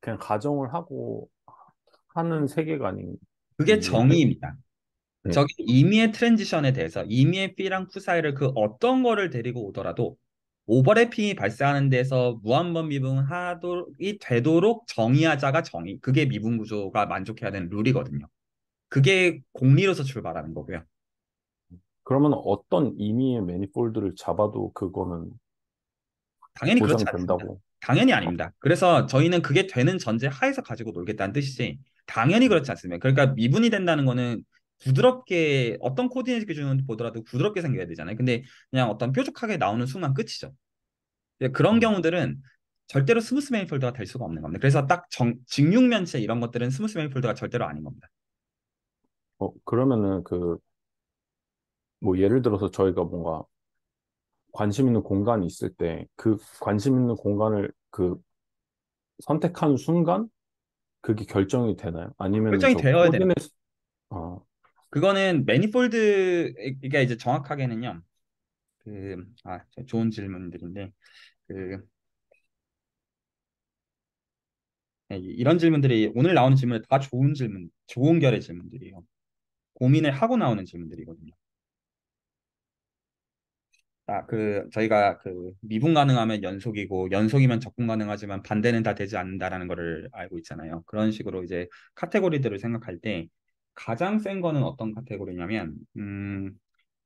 Speaker 3: 그냥 가정을 하고 하는 세계관인
Speaker 1: 그게 음, 네. 정의입니다. 네. 저기 임의의 트랜지션에 대해서 임의의 P랑 q 사이를 그 어떤 거를 데리고 오더라도 오버래핑이 발생하는 데서 무한번 미분하도록이 되도록 정의하자가 정의. 그게 미분 구조가 만족해야 되는 룰이거든요. 그게 공리로서 출발하는 거고요.
Speaker 3: 그러면 어떤 임의의 매니폴드를 잡아도 그거는 당연히 그렇지 않다고
Speaker 1: 당연히 아닙니다. 그래서 저희는 그게 되는 전제 하에서 가지고 놀겠다는 뜻이지 당연히 그렇지 음. 않습니다. 그러니까 미분이 된다는 거는 부드럽게 어떤 코디네이션 기준 보더라도 부드럽게 생겨야 되잖아요. 근데 그냥 어떤 뾰족하게 나오는 순간 끝이죠. 그런 음. 경우들은 절대로 스무스 매니폴드가 될 수가 없는 겁니다. 그래서 딱 정, 직육면체 이런 것들은 스무스 매니폴드가 절대로 아닌 겁니다.
Speaker 3: 어 그러면은 그 뭐 예를 들어서 저희가 뭔가 관심 있는 공간이 있을 때 그 관심 있는 공간을 그 선택한 순간 그게 결정이 되나요? 아니면 결정이 되어야 돼요. 코디네 아, 그거는
Speaker 1: 매니폴드 이게 이제 정확하게는요. 그, 아, 좋은 질문들인데 그 네, 이- 이런 질문들이 오늘 나오는 질문이 다 좋은 질문, 좋은 결의 질문들이에요. 고민을 하고 나오는 질문들이거든요. 아, 그 저희가 그 미분 가능하면 연속이고 연속이면 적분 가능하지만 반대는 다 되지 않는다라는 거를 알고 있잖아요. 그런 식으로 이제 카테고리들을 생각할 때 가장 센 거는 어떤 카테고리냐면 음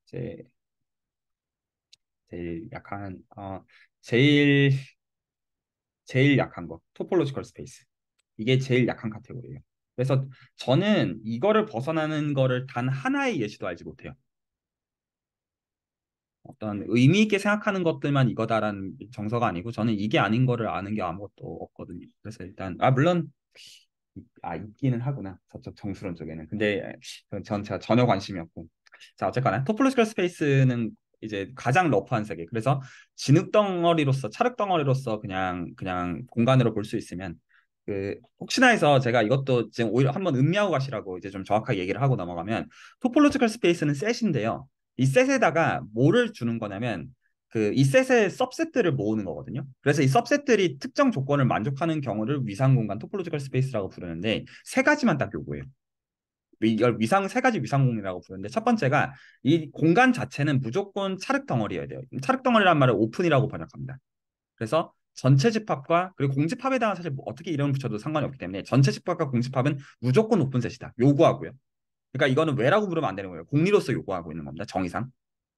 Speaker 1: 이제 제일 약한 어 제일 제일 약한 거 토폴로지컬 스페이스 이게 제일 약한 카테고리예요. 그래서 저는 이거를 벗어나는 거를 단 하나의 예시도 알지 못해요. 어떤 의미 있게 생각하는 것들만 이거다라는 정서가 아니고 저는 이게 아닌 거를 아는 게 아무것도 없거든요. 그래서 일단 아 물론 아 있기는 하구나 저쪽 정수론 쪽에는 근데 전 제가 전혀 관심이 없고 자 어쨌거나 토플로지컬 스페이스는 이제 가장 러프한 세계 그래서 진흙 덩어리로서 찰흙 덩어리로서 그냥 그냥 공간으로 볼 수 있으면 그 혹시나 해서 제가 이것도 지금 오히려 한번 음미하고 가시라고 이제 좀 정확하게 얘기를 하고 넘어가면 토폴로지컬 스페이스는 셋인데요 이 셋에다가 뭐를 주는 거냐면 그 이 셋의 섭셋들을 모으는 거거든요. 그래서 이 섭셋들이 특정 조건을 만족하는 경우를 위상 공간 토폴로지컬 스페이스라고 부르는데 세 가지만 딱 요구해요. 이걸 위상 세 가지 위상 공간이라고 부르는데 첫 번째가 이 공간 자체는 무조건 차륵 덩어리여야 돼요. 차륵 덩어리란 말을 오픈이라고 번역합니다. 그래서 전체 집합과 그리고 공집합에 대한 사실 뭐 어떻게 이름을 붙여도 상관이 없기 때문에 전체 집합과 공집합은 무조건 오픈셋이다. 요구하고요. 그러니까 이거는 왜라고 부르면 안 되는 거예요. 공리로서 요구하고 있는 겁니다. 정의상.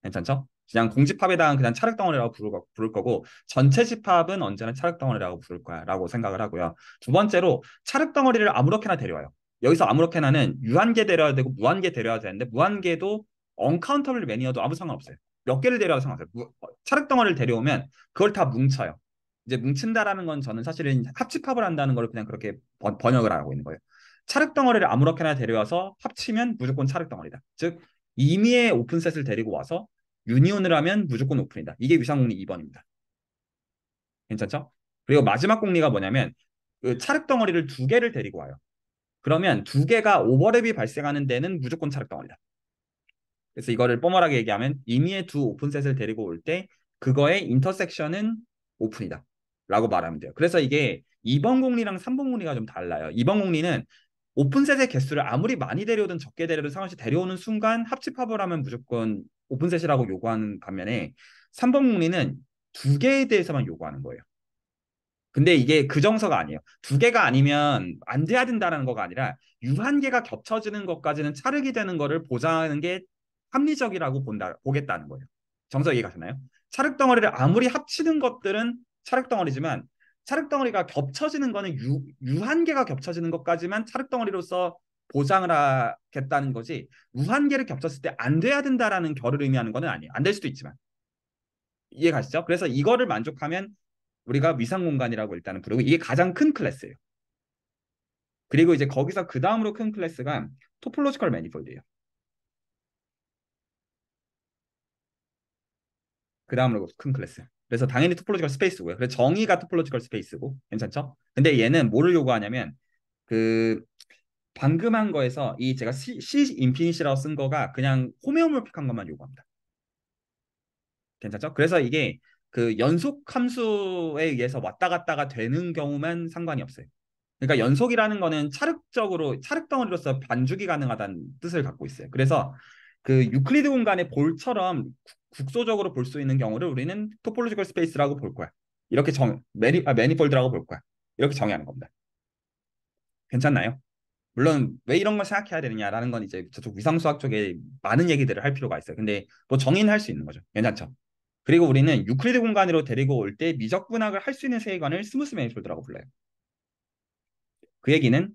Speaker 1: 괜찮죠? 그냥 공집합에 대한 그냥 차력덩어리라고 부를, 거, 고 전체 집합은 언제나 차력덩어리라고 부를 거야 라고 생각을 하고요. 두 번째로 차력덩어리를 아무렇게나 데려와요. 여기서 아무렇게나는 유한계 데려야 와 되고 무한계 데려야 와 되는데 무한계도 언카운터블 매니어도 아무 상관없어요. 몇 개를 데려와도 상관없어요. 차력덩어리를 어, 데려오면 그걸 다 뭉쳐요. 이제 뭉친다라는 건 저는 사실은 합집합을 한다는 걸 그냥 그렇게 번, 역을 하고 있는 거예요. 찰흙 덩어리를 아무렇게나 데려와서 합치면 무조건 찰흙 덩어리다. 즉임미의 오픈셋을 데리고 와서 유니온을 하면 무조건 오픈이다. 이게 위상공리 2번입니다. 괜찮죠? 그리고 마지막 공리가 뭐냐면 그 찰흙 덩어리를 두 개를 데리고 와요. 그러면 두 개가 오버랩이 발생하는 데는 무조건 찰흙 덩어리다. 그래서 이거를 뻔뻔하게 얘기하면 임의의두 오픈셋을 데리고 올 때 그거의 인터섹션은 오픈이다. 라고 말하면 돼요. 그래서 이게 2번 공리랑 3번 공리가 좀 달라요. 2번 공리는 오픈셋의 개수를 아무리 많이 데려오든 적게 데려오든 상황시 데려오는 순간 합집합을 하면 무조건 오픈셋이라고 요구하는 반면에 3번 문리는두 개에 대해서만 요구하는 거예요. 근데 이게 그 정서가 아니에요. 두 개가 아니면 안 돼야 된다는 거가 아니라 유한계가 겹쳐지는 것까지는 차르기 되는 거를 보장하는 게 합리적이라고 본다 보겠다는 거예요. 정서 이해가 되나요? 차륵 덩어리를 아무리 합치는 것들은 차륵 덩어리지만 찰흙 덩어리가 겹쳐지는 거는 유, 유한계가 겹쳐지는 것까지만 찰흙 덩어리로서 보장을 하겠다는 거지 무한계를 겹쳤을 때 안 돼야 된다라는 결을 의미하는 건 아니에요. 안 될 수도 있지만 이해 가시죠? 그래서 이거를 만족하면 우리가 위상 공간이라고 일단은 부르고 이게 가장 큰 클래스예요. 그리고 이제 거기서 그 다음으로 큰 클래스가 토폴로지컬 매니폴드예요. 그 다음으로 큰 클래스. 그래서 당연히 토폴로지컬 스페이스고요. 그래서 정의가 토폴로지컬 스페이스고 괜찮죠? 근데 얘는 뭐를 요구하냐면 그 방금 한 거에서 이 제가 C, C 인피니시라고 쓴 거가 그냥 호메오몰픽한 것만 요구합니다. 괜찮죠? 그래서 이게 그 연속 함수에 의해서 왔다 갔다가 되는 경우만 상관이 없어요. 그러니까 연속이라는 거는 차력적으로 차력 덩어리로서 반죽이 가능하다는 뜻을 갖고 있어요. 그래서 그 유클리드 공간의 볼처럼 국소적으로 볼 수 있는 경우를 우리는 토폴로지컬 스페이스라고 볼 거야. 이렇게 정 매니 아, 매니폴드라고 볼 거야. 이렇게 정의하는 겁니다. 괜찮나요? 물론 왜 이런 걸 생각해야 되느냐라는 건 이제 저쪽 위상수학 쪽에 많은 얘기들을 할 필요가 있어요. 근데 뭐 정의는 할 수 있는 거죠. 괜찮죠? 그리고 우리는 유클리드 공간으로 데리고 올 때 미적분학을 할 수 있는 세계관을 스무스 매니폴드라고 불러요. 그 얘기는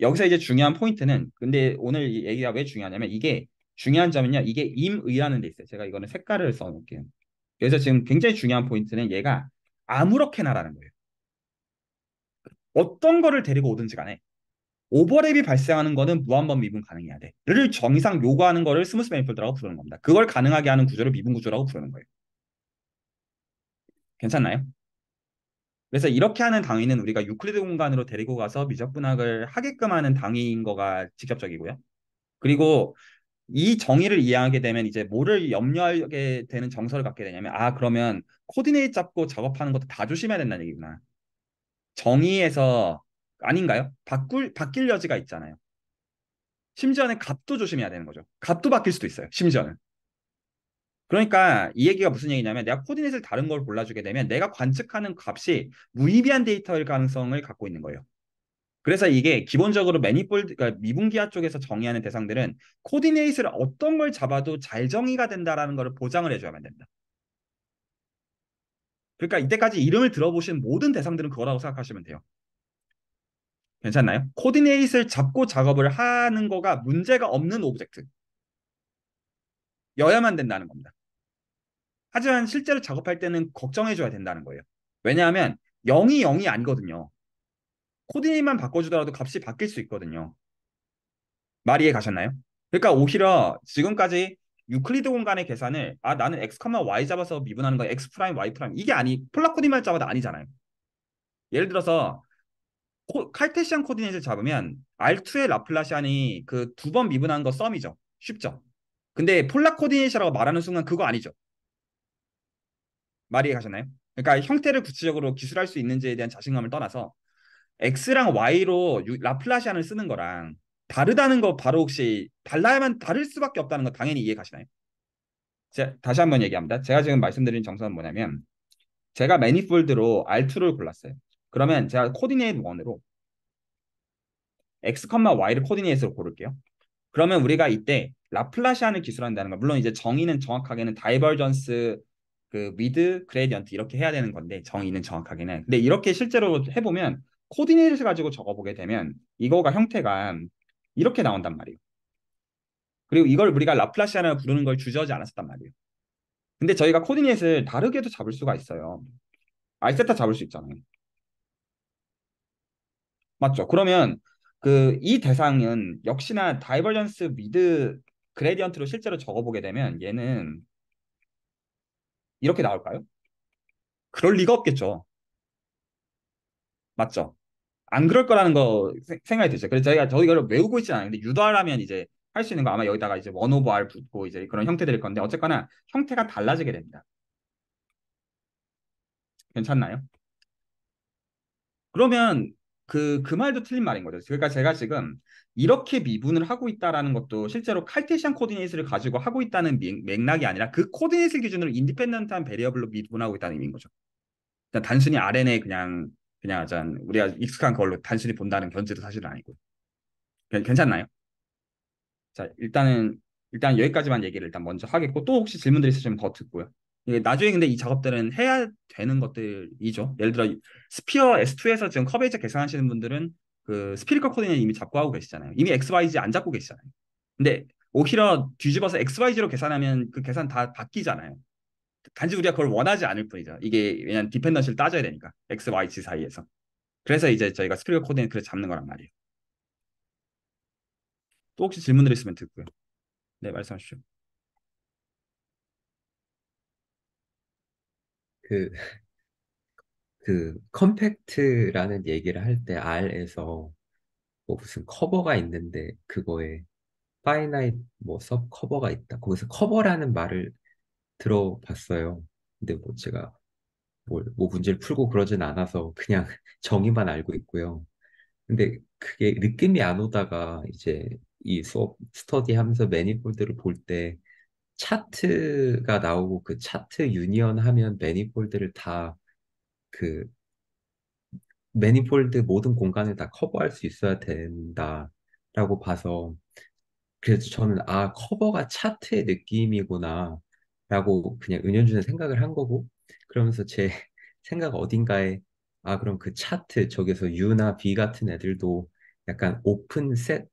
Speaker 1: 여기서 이제 중요한 포인트는 근데 오늘 이 얘기가 왜 중요하냐면 이게 중요한 점은요. 이게 임의라는 데 있어요. 제가 이거는 색깔을 써놓을게요. 그래서 지금 굉장히 중요한 포인트는 얘가 아무렇게나라는 거예요. 어떤 거를 데리고 오든지 간에 오버랩이 발생하는 거는 무한번 미분 가능해야 돼. 를 정의상 요구하는 거를 스무스 매니폴드라고 부르는 겁니다. 그걸 가능하게 하는 구조를 미분 구조라고 부르는 거예요. 괜찮나요? 그래서 이렇게 하는 당위는 우리가 유클리드 공간으로 데리고 가서 미적분학을 하게끔 하는 당위인 거가 직접적이고요. 그리고 이 정의를 이해하게 되면 이제 뭐를 염려하게 되는 정서를 갖게 되냐면 아 그러면 코디네이트 잡고 작업하는 것도 다 조심해야 된다는 얘기구나. 정의에서 아닌가요? 바꿀 바뀔 여지가 있잖아요. 심지어는 값도 조심해야 되는 거죠. 값도 바뀔 수도 있어요. 심지어는. 그러니까 이 얘기가 무슨 얘기냐면 내가 코디넷을 네 다른 걸 골라주게 되면 내가 관측하는 값이 무의미한 데이터일 가능성을 갖고 있는 거예요. 그래서 이게 기본적으로 매니폴드 그러니까 미분기화 쪽에서 정의하는 대상들은 코디네이트를 어떤 걸 잡아도 잘 정의가 된다라는 것을 보장을 해줘야만 된다. 그러니까 이때까지 이름을 들어보신 모든 대상들은 그거라고 생각하시면 돼요. 괜찮나요? 코디네이트를 잡고 작업을 하는 거가 문제가 없는 오브젝트. 여야만 된다는 겁니다. 하지만 실제로 작업할 때는 걱정해줘야 된다는 거예요. 왜냐하면 0이 0이 아니거든요. 코디네임만 바꿔주더라도 값이 바뀔 수 있거든요. 말 이해 가셨나요? 그러니까 오히려 지금까지 유클리드 공간의 계산을 아 나는 x, y 잡아서 미분하는 거 x 프라임 y 프라임 이게 아니 폴라코디만 잡아도 아니잖아요. 예를 들어서 코, 칼테시안 코디네이트를 잡으면 R2의 라플라시안이 그 두 번 미분한 거 썸이죠. 쉽죠. 근데 폴라 코디네이트라고 말하는 순간 그거 아니죠. 말이 가셨나요? 그러니까 형태를 구체적으로 기술할 수 있는지에 대한 자신감을 떠나서 x랑 y로 유, 라플라시안을 쓰는 거랑 다르다는 거 바로 혹시 달라야만 다를 수밖에 없다는 거 당연히 이해 가시나요? 제, 다시 한번 얘기합니다. 제가 지금 말씀드린 정서는 뭐냐면 제가 매니폴드로 R2를 골랐어요. 그러면 제가 코디네이트 1으로 x, y를 코디네이트로 고를게요. 그러면 우리가 이때 라플라시안을 기술한다는 거 물론 이제 정의는 정확하게는 다이버전스 그 위드 그레디언트 이렇게 해야 되는 건데 정의는 정확하게는 근데 이렇게 실제로 해보면 코디네이트를 가지고 적어보게 되면 이거가 형태가 이렇게 나온단 말이에요. 그리고 이걸 우리가 라플라시아나 부르는 걸 주저하지 않았었단 말이에요. 근데 저희가 코디넷을 다르게도 잡을 수가 있어요. 알세타 잡을 수 있잖아요. 맞죠? 그러면 그 이 대상은 역시나 다이버전스 미드 그레디언트로 실제로 적어보게 되면 얘는 이렇게 나올까요? 그럴 리가 없겠죠. 맞죠? 안 그럴 거라는 거 생각이 들죠. 그래서 저희가 저희가 외우고 있지 않은데 유도하라면 이제 할 수 있는 거 아마 여기다가 이제 원 오브 R 붙고 이제 그런 형태들일 건데 어쨌거나 형태가 달라지게 됩니다. 괜찮나요? 그러면 그, 그 말도 틀린 말인 거죠. 그러니까 제가 지금 이렇게 미분을 하고 있다라는 것도 실제로 칼테시안 코디네이트를 가지고 하고 있다는 맥락이 아니라 그 코디네이트 기준으로 인디펜던트한 베리어블로 미분하고 있다는 의미인 거죠. 그러니까 단순히 RN의 그냥 그냥 짠 우리가 익숙한 걸로 단순히 본다는 견제도 사실은 아니고 괜찮나요? 자 일단은 일단 여기까지만 얘기를 일단 먼저 하겠고 또 혹시 질문들이 있으시면 더 듣고요. 이게 나중에 근데 이 작업들은 해야 되는 것들이죠. 예를 들어 스피어 S2에서 지금 커베이지 계산하시는 분들은 그 스피리컬 코디는 이미 잡고 하고 계시잖아요. 이미 XYZ 안 잡고 계시잖아요. 근데 오히려 뒤집어서 XYZ로 계산하면 그 계산 다 바뀌잖아요. 단지 우리가 그걸 원하지 않을 뿐이죠. 이게 왜냐면 하 디펜던시를 따져야 되니까 x, y, z 사이에서. 그래서 이제 저희가 스피리 코디네이트를 잡는 거란 말이에요. 또 혹시 질문들 있으면 듣고요. 네, 말씀하시죠.
Speaker 2: 그, 그 컴팩트라는 얘기를 할 때 R에서 뭐 무슨 커버가 있는데 그거에 파이나잇 뭐 서브 커버가 있다. 거기서 커버라는 말을 들어봤어요. 근데 뭐 제가 뭘, 뭐, 뭐 문제를 풀고 그러진 않아서 그냥 <laughs> 정의만 알고 있고요. 근데 그게 느낌이 안 오다가 이제 이 수업 스터디 하면서 매니폴드를 볼 때 차트가 나오고 그 차트 유니언 하면 매니폴드를 다 그 매니폴드 모든 공간을 다 커버할 수 있어야 된다라고 봐서 그래서 저는 아 커버가 차트의 느낌이구나 라고 그냥 은연중에 생각을 한 거고 그러면서 제 <laughs> 생각 어딘가에 아 그럼 그 차트 저기서 U나 B 같은 애들도 약간 오픈 셋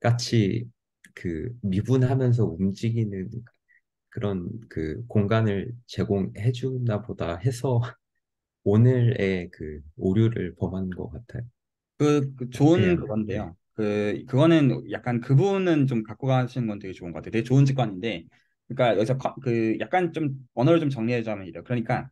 Speaker 2: 같이 그 미분하면서 움직이는 그런 그 공간을 제공해 주나 보다 해서 <laughs> 오늘의 그 오류를 범한 것 같아요.
Speaker 1: 그, 그 좋은 네, 그건데요. 그 그거는 약간 그분은 좀 갖고 가시는 건 되게 좋은 것 같아요. 되게 좋은 직관인데 그러니까 여기서 컴, 그 약간 좀 언어를 좀 정리해주자면 이래요. 그러니까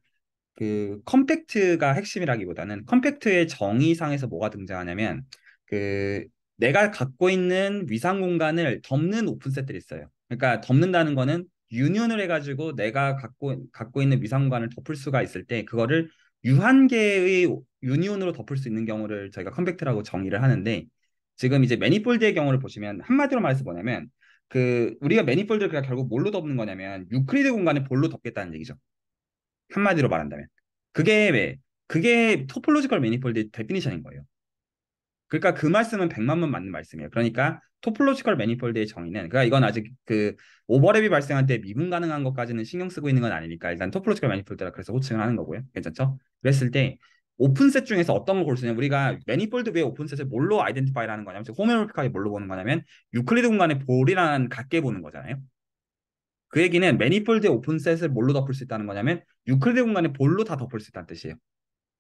Speaker 1: 그 컴팩트가 핵심이라기보다는 컴팩트의 정의상에서 뭐가 등장하냐면 그 내가 갖고 있는 위상 공간을 덮는 오픈셋들이 있어요. 그러니까 덮는다는 거는 유년을 니 해가지고 내가 갖고 갖고 있는 위상 공간을 덮을 수가 있을 때 그거를 유한계의 유니온으로 덮을 수 있는 경우를 저희가 컴팩트라고 정의를 하는데 지금 이제 매니폴드의 경우를 보시면 한마디로 말해서 뭐냐면 그 우리가 매니폴드가 결국 뭘로 덮는 거냐면 유크리드 공간을 볼로 덮겠다는 얘기죠. 한마디로 말한다면 그게 왜 그게 토폴로지컬 매니폴드의 데피니션인 거예요. 그러니까 그 말씀은 백만 번 맞는 말씀이에요. 그러니까 토폴로지컬 매니폴드의 정의는 그러니까 이건 아직 그 오버랩이 발생할 때 미분 가능한 것까지는 신경 쓰고 있는 건 아니니까 일단 토폴로지컬 매니폴드라 그래서 호칭을 하는 거고요. 괜찮죠? 그랬을 때 오픈셋 중에서 어떤 걸고수느냐 우리가 매니폴드 위 오픈셋을 뭘로 아이덴티파이라는 거냐면 호메로픽하게 뭘로 보는 거냐면 유클리드 공간의 볼이라는 각게 보는 거잖아요. 그 얘기는 매니폴드의 오픈셋을 뭘로 덮을 수 있다는 거냐면 유클리드 공간의 볼로 다 덮을 수 있다는 뜻이에요.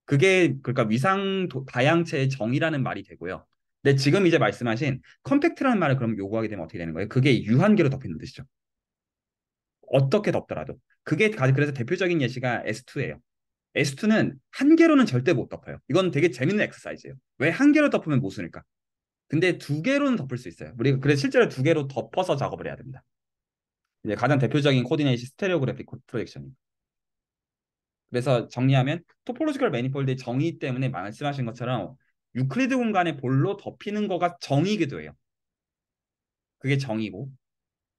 Speaker 1: 그게 그러니까 위상 도, 다양체의 정의라는 말이 되고요. 근데 지금 이제 말씀하신 컴팩트라는 말을 그럼 요구하게 되면 어떻게 되는 거예요? 그게 유한계로 덮이는 뜻이죠. 어떻게 덮더라도. 그게 그래서 대표적인 예시가 S2예요. s 2는한 개로는 절대 못 덮어요. 이건 되게 재밌는 엑서사이즈예요. 왜 한 개로 덮으면 못 쓰니까. 근데 두 개로는 덮을 수 있어요. 우리가 그래서 실제로 두 개로 덮어서 작업을 해야 됩니다. 이제 가장 대표적인 코디네이션 스테레오그래픽 프로젝션입니다. 그래서 정리하면 토폴로지컬 매니폴드의 정의 때문에 말씀하신 것처럼 유클리드 공간의 볼로 덮이는 거가 정의기도 이 해요. 그게 정의고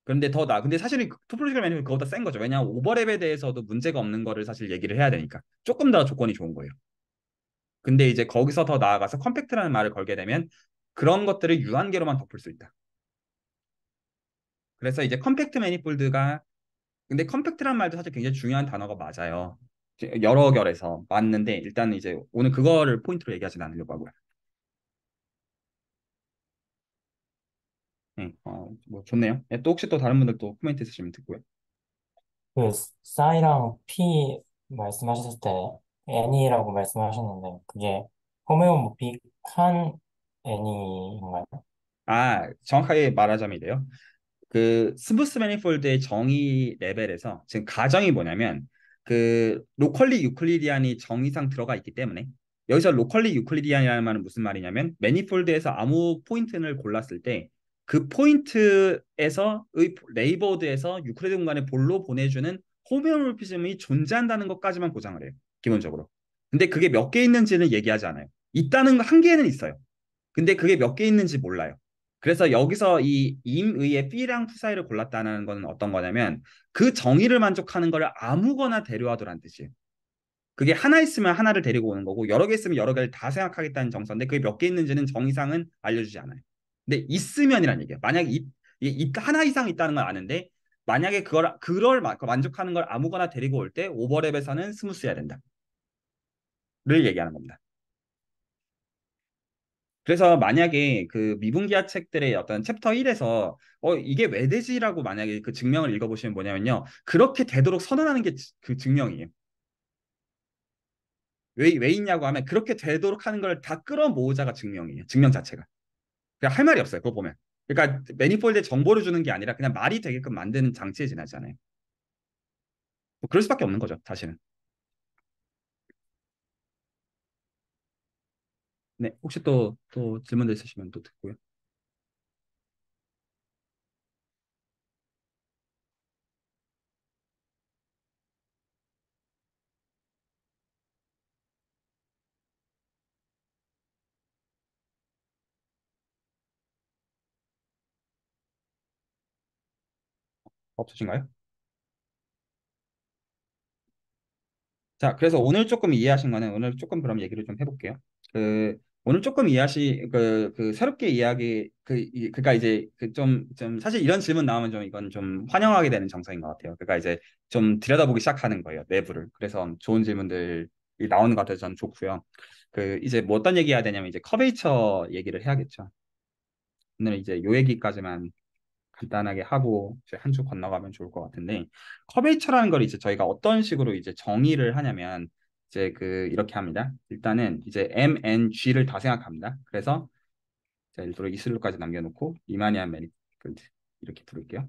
Speaker 1: 그런데 더 나. 근데 사실은 그 투프로지컬 매니지 그거보다 센 거죠. 왜냐 오버랩에 대해서도 문제가 없는 거를 사실 얘기를 해야 되니까 조금 더 조건이 좋은 거예요. 근데 이제 거기서 더 나아가서 컴팩트라는 말을 걸게 되면 그런 것들을 유한계로만 덮을 수 있다. 그래서 이제 컴팩트 매니폴드가 근데 컴팩트란 말도 사실 굉장히 중요한 단어가 맞아요. 여러 결에서 맞는데 일단 이제 오늘 그거를 포인트로 얘기하지는 않으려고 하고요. 응, 어, 뭐 좋네요. 예, 또 혹시 또 다른 분들 또 코멘트 있으시면 듣고요.
Speaker 2: 그 싸이랑 P 말씀하셨을 때 애니라고 말씀하셨는데 그게 호메오모픽한 애니인가요?
Speaker 1: 아, 정확하게 말하자면이래요. 그 스무스 매니폴드의 정의 레벨에서 지금 가정이 뭐냐면 그 로컬리 유클리디안이 정의상 들어가 있기 때문에 여기서 로컬리 유클리디안이라는 말은 무슨 말이냐면 매니폴드에서 아무 포인트를 골랐을 때그 포인트에서 레이버드에서 유크레드 공간에 볼로 보내주는 호메오로피즘이 존재한다는 것까지만 보장을 해요. 기본적으로. 근데 그게 몇 개 있는지는 얘기하지 않아요. 있다는 거한 개는 있어요. 근데 그게 몇 개 있는지 몰라요. 그래서 여기서 이 임의의 피랑 푸사이를 골랐다는 건 어떤 거냐면 그 정의를 만족하는 거를 아무거나 데려와도란 뜻이에요. 그게 하나 있으면 하나를 데리고 오는 거고 여러 개 있으면 여러 개를 다 생각하겠다는 정서인데 그게 몇 개 있는지는 정의상은 알려주지 않아요. 근데 있으면이란 얘기야. 만약에 있, 있, 하나 이상 있다는 건 아는데 만약에 그걸 그럴 그 만족하는 걸 아무거나 데리고 올 때 오버랩에서는 스무스해야 된다. 를 얘기하는 겁니다. 그래서 만약에 그 미분기화 책들의 어떤 챕터 1에서 어 이게 왜 되지라고 만약에 그 증명을 읽어보시면 뭐냐면요 그렇게 되도록 선언하는 게 그 증명이에요. 왜, 왜 있냐고 하면 그렇게 되도록 하는 걸 다 끌어모으자가 증명이에요. 증명 자체가. 그냥 할 말이 없어요. 그거 보면. 그러니까 매니폴드에 정보를 주는 게 아니라 그냥 말이 되게끔 만드는 장치에 지나잖아요. 뭐 그럴 수밖에 없는 거죠. 다시은 네, 혹시 또 또질문 있으시면 또 듣고요. 없으신가요? 자, 그래서 오늘 조금 이해하신 거는 오늘 조금 그럼 얘기를 좀 해볼게요. 그 오늘 조금 이해하시 그, 그 새롭게 이야기 그그니까 이제 그 좀 좀 사실 이런 질문 나오면 좀 이건 좀 환영하게 되는 정서인 것 같아요. 그니까 이제 좀 들여다보기 시작하는 거예요 내부를. 그래서 좋은 질문들이 나오는 것 같아서 저는 좋고요. 그 이제 뭐 어떤 얘기 해야 되냐면 이제 커베이처 얘기를 해야겠죠. 오늘 이제 요 얘기까지만 간단하게 하고 이제 한주 건너가면 좋을 것 같은데 커베이처라는 걸 이제 저희가 어떤 식으로 이제 정의를 하냐면 이제 그 이렇게 합니다. 일단은 이제 M, N, G를 다 생각합니다. 그래서 자, 일부러 이슬로까지 남겨놓고 리마니안 매니폴드 이렇게 부를게요.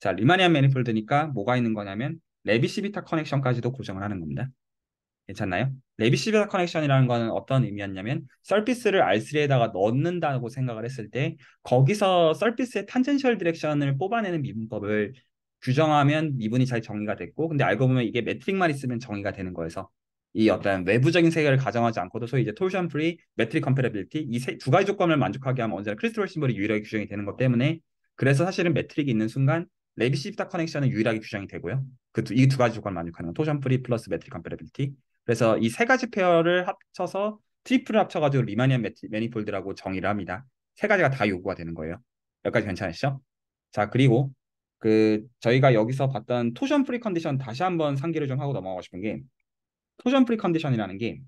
Speaker 1: 자, 리마니안 매니폴드니까 뭐가 있는 거냐면 레비시비타 커넥션까지도 고정을 하는 겁니다. 괜찮나요? 레비시베 커넥션이라는 거는 어떤 의미였냐면 서피스를 R3에다가 넣는다고 생각을 했을 때 거기서 서피스의 탄젠셜 디렉션을 뽑아내는 미분법을 규정하면 미분이 잘 정의가 됐고 근데 알고 보면 이게 매트릭만 있으면 정의가 되는 거에서 이 어떤 외부적인 세계를 가정하지 않고도 소위 이제 톨션 프리, 매트릭 컴패러빌리티 이 두 가지 조건을 만족하게 하면 언제나 크리스톨 심벌이 유일하게 규정이 되는 것 때문에 그래서 사실은 매트릭이 있는 순간 레비시비타 커넥션은 유일하게 규정이 되고요. 그 두, 이 두 가지 조건을 만족하는 토션 프리 플러스 매트릭 컴패러빌티 그래서 이 세 가지 페어를 합쳐서 트리플을 합쳐가지고 리마니안 매니폴드라고 정의를 합니다. 세 가지가 다 요구가 되는 거예요. 여기까지 괜찮으시죠? 자 그리고 그 저희가 여기서 봤던 토션 프리컨디션 다시 한번 상기를 좀 하고 넘어가고 싶은 게 토션 프리컨디션이라는 게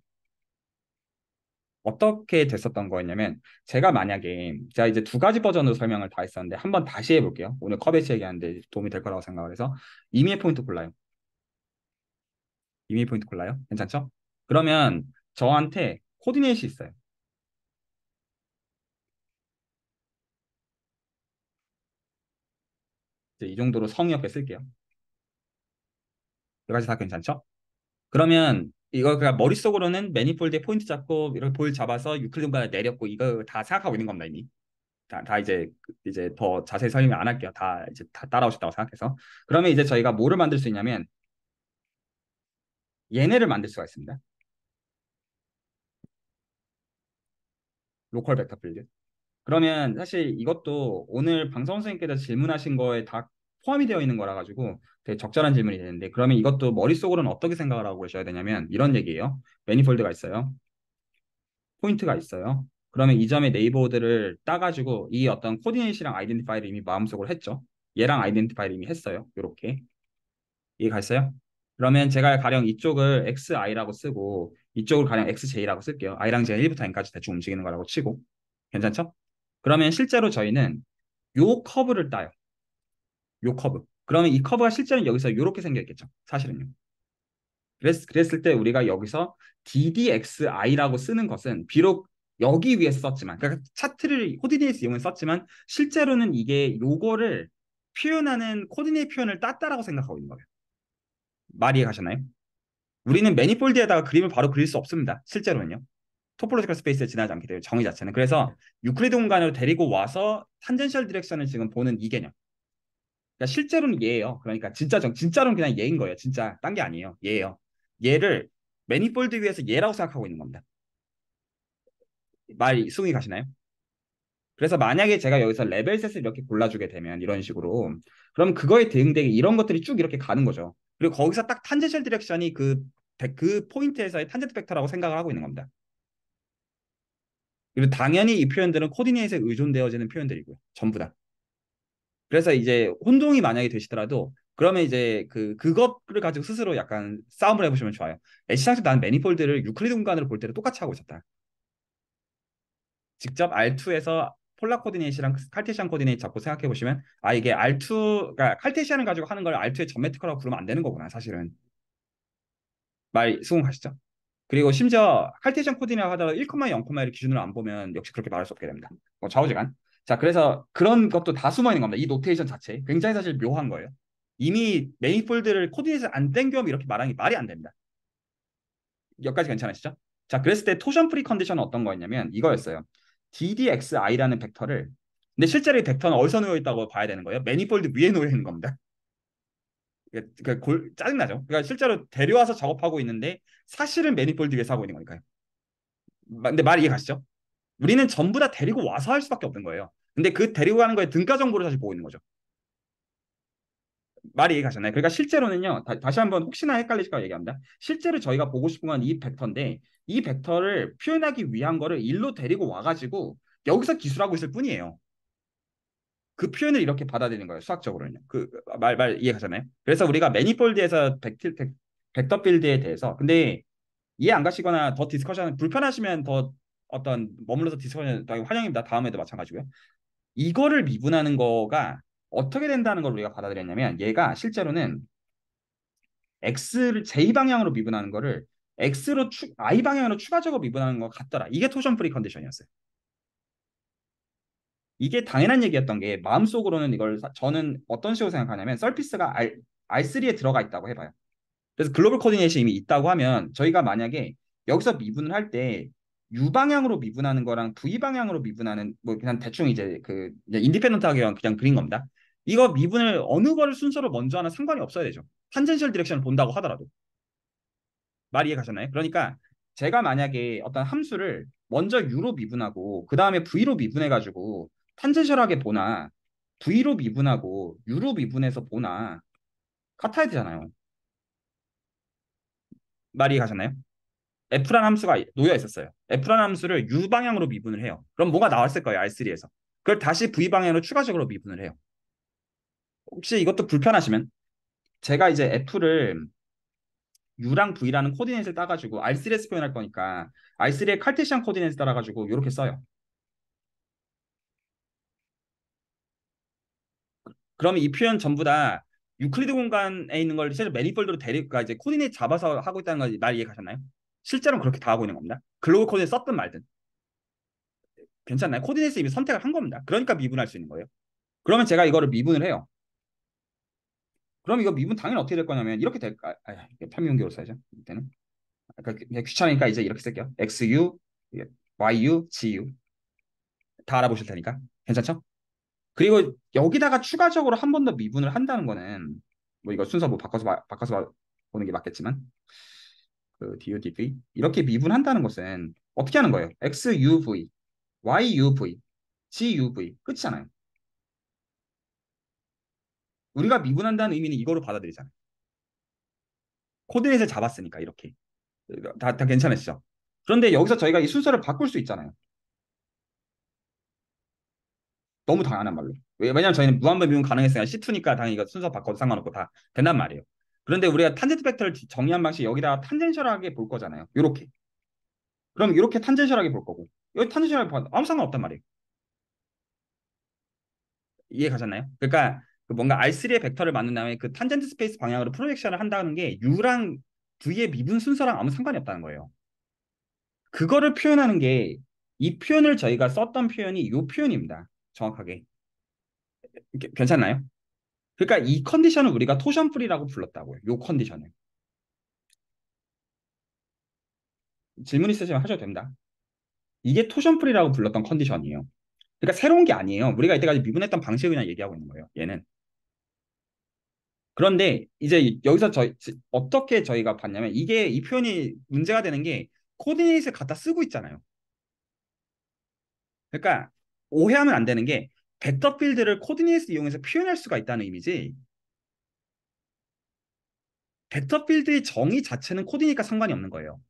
Speaker 1: 어떻게 됐었던 거였냐면 제가 만약에 제가 이제 두 가지 버전으로 설명을 다 했었는데 한번 다시 해볼게요. 오늘 커벳치 얘기하는데 도움이 될 거라고 생각을 해서 임의의 포인트 골라요. 이미 포인트 골라요 괜찮죠? 그러면 저한테 코디넷이 있어요. 이 정도로 성의 없게 쓸게요. 여기까지 네 다 괜찮죠? 그러면 이거 그냥 머릿속으로는 매니폴드에 포인트 잡고 이렇볼 잡아서 유클리드가 내렸고 이거 다 생각하고 있는 겁니다 이미. 다, 다 이제 이제 더 자세히 설명 안 할게요. 다 이제 다 따라오셨다고 생각해서. 그러면 이제 저희가 뭐를 만들 수 있냐면 얘네를 만들 수가 있습니다. 로컬 벡터 필드. 그러면 사실 이것도 오늘 방송 선생님께서 질문하신 거에 다 포함이 되어 있는 거라 가지고 되게 적절한 질문이 되는데 그러면 이것도 머릿속으로는 어떻게 생각을 하고 계셔야 되냐면 이런 얘기예요. 매니폴드가 있어요. 포인트가 있어요. 그러면 이 점의 네이버드를 따가지고 이 어떤 코디네이시랑 아이덴티파이를 이미 마음속으로 했죠. 얘랑 아이덴티파이를 이미 했어요. 이렇게 이해 갔어요? 그러면 제가 가령 이쪽을 xi라고 쓰고 이쪽을 가령 xj라고 쓸게요. i랑 j 1부터 n까지 대충 움직이는 거라고 치고 괜찮죠? 그러면 실제로 저희는 요 커브를 따요. 요 커브. 그러면 이 커브가 실제는 여기서 이렇게 생겼겠죠 사실은요. 그랬, 그랬을 때 우리가 여기서 DDXI라고 쓰는 것은 비록 여기 위에 썼지만 그러니까 차트를 코디네이트 이용해 썼지만 실제로는 이게 요거를 표현하는 코디네이트 표현을 땄다라고 생각하고 있는 거예요. 말이 가셨나요? 우리는 매니폴드에다가 그림을 바로 그릴 수 없습니다. 실제로는요. 토폴로지컬 스페이스에 지나지 않게때문 정의 자체는 그래서 유클리드 공간으로 데리고 와서 탄젠셜 디렉션을 지금 보는 이 개념. 그러니까 실제로는 얘예요. 그러니까 진짜 정 진짜로는 그냥 얘인 거예요. 진짜 딴 게 아니에요. 얘예요. 얘를 매니폴드 위에서 얘라고 생각하고 있는 겁니다. 말이 승이 가시나요? 그래서 만약에 제가 여기서 레벨셋을 이렇게 골라주게 되면 이런 식으로 그럼 그거에 대응되게 이런 것들이 쭉 이렇게 가는 거죠. 그리고 거기서 딱 탄젠셜 디렉션이 그, 그 포인트에서의 탄젠트 벡터라고 생각을 하고 있는 겁니다. 그리고 당연히 이 표현들은 코디네이트에 의존되어지는 표현들이고요. 전부 다. 그래서 이제 혼동이 만약에 되시더라도 그러면 이제 그 그것을 가지고 스스로 약간 싸움을 해보시면 좋아요. 애시상식 난 매니폴드를 유클리드 공간으로 볼때도 똑같이 하고 있었다. 직접 R2에서 폴라 코디네이트랑 칼테시안 코디네이트 잡고 생각해 보시면 아 이게 R2 그러니까 칼테시안을 가지고 하는 걸 R2의 전매특허라고 부르면 안 되는 거구나 사실은 말 수긍하시죠? 그리고 심지어 칼테시안 코디네이트 하더라도 1,0,1를 기준으로 안 보면 역시 그렇게 말할 수 없게 됩니다. 뭐 좌우지간. 자 그래서 그런 것도 다 숨어 있는 겁니다. 이 노테이션 자체 굉장히 사실 묘한 거예요. 이미 메인폴드를 코디네이트 안 땡겨 이렇게 말하는 게 말이 안 됩니다. 여기까지 괜찮으시죠? 자 그랬을 때 토션 프리 컨디션은 어떤 거였냐면 이거였어요. DDXI라는 벡터를 근데 실제로 이 벡터는 어디서 놓여 있다고 봐야 되는 거예요? 매니폴드 위에 놓여 있는 겁니다. 그러니까 골, 짜증나죠. 그러니까 실제로 데려와서 작업하고 있는데 사실은 매니폴드 위에서 하고 있는 거니까요. 근데 말 이해 가시죠? 우리는 전부 다 데리고 와서 할 수밖에 없는 거예요. 근데 그 데리고 가는 거에 등가 정보를 사실 보고 있는 거죠. 말이 이해가잖아요. 그러니까 실제로는요. 다, 시 한번 혹시나 헷갈리실까 얘기합니다. 실제로 저희가 보고 싶은 건 이 벡터인데 이 벡터를 표현하기 위한 거를 일로 데리고 와가지고 여기서 기술하고 있을 뿐이에요. 그 표현을 이렇게 받아들이는 거예요. 수학적으로는 그말말 말 이해가잖아요. 그래서 우리가 매니폴드에서 벡터, 벡터 필드에 대해서 근데 이해 안 가시거나 더 디스커션 불편하시면 더 어떤 머물러서 디스커션 환영입니다. 다음에도 마찬가지고요. 이거를 미분하는 거가 어떻게 된다는 걸 우리가 받아들였냐면 얘가 실제로는 x를 j 방향으로 미분하는 거를 x로 추, i 방향으로 추가적으로 미분하는 것 같더라. 이게 토션 프리 컨디션이었어요. 이게 당연한 얘기였던 게 마음속으로는 이걸 저는 어떤 식으로 생각하냐면 서피스가 R, R3에 들어가 있다고 해봐요. 그래서 글로벌 코디네이션이 이미 있다고 하면 저희가 만약에 여기서 미분을 할 때 U 방향으로 미분하는 거랑 V 방향으로 미분하는 뭐 그냥 대충 이제 그 인디펜던트하게 그냥 그린 겁니다. 이거 미분을 어느 거를 순서로 먼저 하나 상관이 없어야 되죠. 탄젠셜 디렉션을 본다고 하더라도. 말 이해 가셨나요? 그러니까 제가 만약에 어떤 함수를 먼저 U로 미분하고 그 다음에 V로 미분해가지고 탄젠셜하게 보나 V로 미분하고 U로 미분해서 보나 같아야 되잖아요. 말 이해 가셨나요? F라는 함수가 놓여 있었어요. F라는 함수를 U 방향으로 미분을 해요. 그럼 뭐가 나왔을 거예요? R3에서. 그걸 다시 V 방향으로 추가적으로 미분을 해요. 혹시 이것도 불편하시면 제가 이제 F를 U랑 V라는 코디네이트를 따가지고 R3에서 표현할 거니까 R3의 칼테시안 코디네이트 따라가지고 이렇게 써요. 그러면 이 표현 전부 다 유클리드 공간에 있는 걸 실제 로 매니폴드로 데리고 이제 코디네이트 잡아서 하고 있다는 걸말 이해가셨나요? 실제로는 그렇게 다 하고 있는 겁니다. 글로벌 코디네이트 썼든 말든. 괜찮나요? 코디네이트 이미 선택을 한 겁니다. 그러니까 미분할 수 있는 거예요. 그러면 제가 이거를 미분을 해요. 그럼 이거 미분 당연히 어떻게 될 거냐면 이렇게 될까? 아, 아 편미용기로 써야죠. 이때는 그러니까 그냥 귀찮으니까 이제 이렇게 쓸게요. XU, YU, GU 다 알아보실 테니까 괜찮죠? 그리고 여기다가 추가적으로 한 번 더 미분을 한다는 거는 뭐 이거 순서 뭐 바꿔서 마, 바꿔서 보는 게 맞겠지만 그 DUDV 이렇게 미분한다는 것은 어떻게 하는 거예요? XUV, YUV, GUV 끝이잖아요. 우리가 미분한다는 의미는 이거로 받아들이잖아요. 코드에서 잡았으니까 이렇게 다, 다 괜찮으시죠? 그런데 여기서 저희가 이 순서를 바꿀 수 있잖아요. 너무 당연한 말로. 왜냐면 하 저희는 무한번 미분 가능했으니까 C2니까 당연히 이거 순서 바꿔도 상관없고 다 된단 말이에요. 그런데 우리가 탄젠트 벡터를 정리한 방식 여기다가 탄젠셜하게 볼 거잖아요. 요렇게. 그럼 이렇게 탄젠셜하게 볼 거고 여기 탄젠셜하게 봐도 아무 상관없단 말이에요. 이해 가셨나요? 그러니까 그 뭔가 R3의 벡터를 만든 다음에 그 탄젠트 스페이스 방향으로 프로젝션을 한다는 게 U랑 V의 미분 순서랑 아무 상관이 없다는 거예요. 그거를 표현하는 게 이 표현을 저희가 썼던 표현이 이 표현입니다. 정확하게. 괜찮나요? 그러니까 이 컨디션을 우리가 토션 프리라고 불렀다고요. 이 컨디션을. 질문 있으시면 하셔도 됩니다. 이게 토션 프리라고 불렀던 컨디션이에요. 그러니까 새로운 게 아니에요. 우리가 이때까지 미분했던 방식을 그냥 얘기하고 있는 거예요. 얘는 그런데 이제 여기서 저희 어떻게 저희가 봤냐면 이게 이 표현이 문제가 되는 게 코디네이트를 갖다 쓰고 있잖아요. 그러니까 오해하면 안 되는 게배터필드를 코디네이트 이용해서 표현할 수가 있다는 의미지. 배터필드의 정의 자체는 코드니까 상관이 없는 거예요.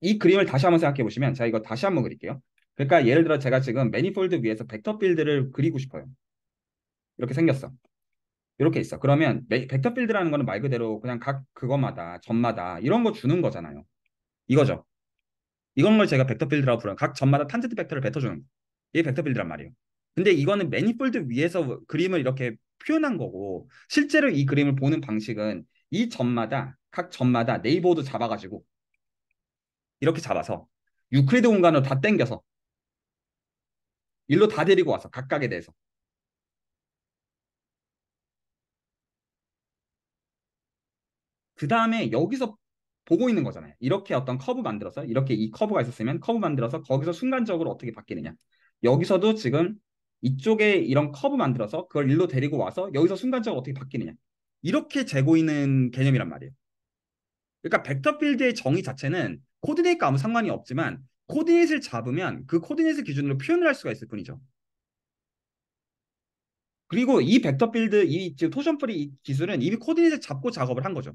Speaker 1: 이 그림을 다시 한번 생각해 보시면 제가 이거 다시 한번 그릴게요. 그러니까 예를 들어 제가 지금 매니폴드 위에서 벡터 필드를 그리고 싶어요. 이렇게 생겼어. 이렇게 있어. 그러면 벡터 필드라는 거는 말 그대로 그냥 각 그거마다 점마다 이런 거 주는 거잖아요. 이거죠. 이건 걸 제가 벡터 필드라고 부르는 각 점마다 탄젠트 벡터를 뱉어 주는 거. 이게 벡터 필드란 말이에요. 근데 이거는 매니폴드 위에서 그림을 이렇게 표현한 거고 실제로 이 그림을 보는 방식은 이 점마다 각 점마다 네이버도 잡아 가지고 이렇게 잡아서 유클리드 공간으로 다 땡겨서 일로 다 데리고 와서 각각에 대해서 그 다음에 여기서 보고 있는 거잖아요. 이렇게 어떤 커브 만들어서 이렇게 이 커브가 있었으면 커브 만들어서 거기서 순간적으로 어떻게 바뀌느냐. 여기서도 지금 이쪽에 이런 커브 만들어서 그걸 일로 데리고 와서 여기서 순간적으로 어떻게 바뀌느냐. 이렇게 재고 있는 개념이란 말이에요. 그러니까 벡터 필드의 정의 자체는 코디네이트 아무 상관이 없지만 코디네이트를 잡으면 그 코디네이트 기준으로 표현을 할 수가 있을 뿐이죠. 그리고 이 벡터 필드, 이 지금 토션 프리 기술은 이미 코디네이트 잡고 작업을 한 거죠.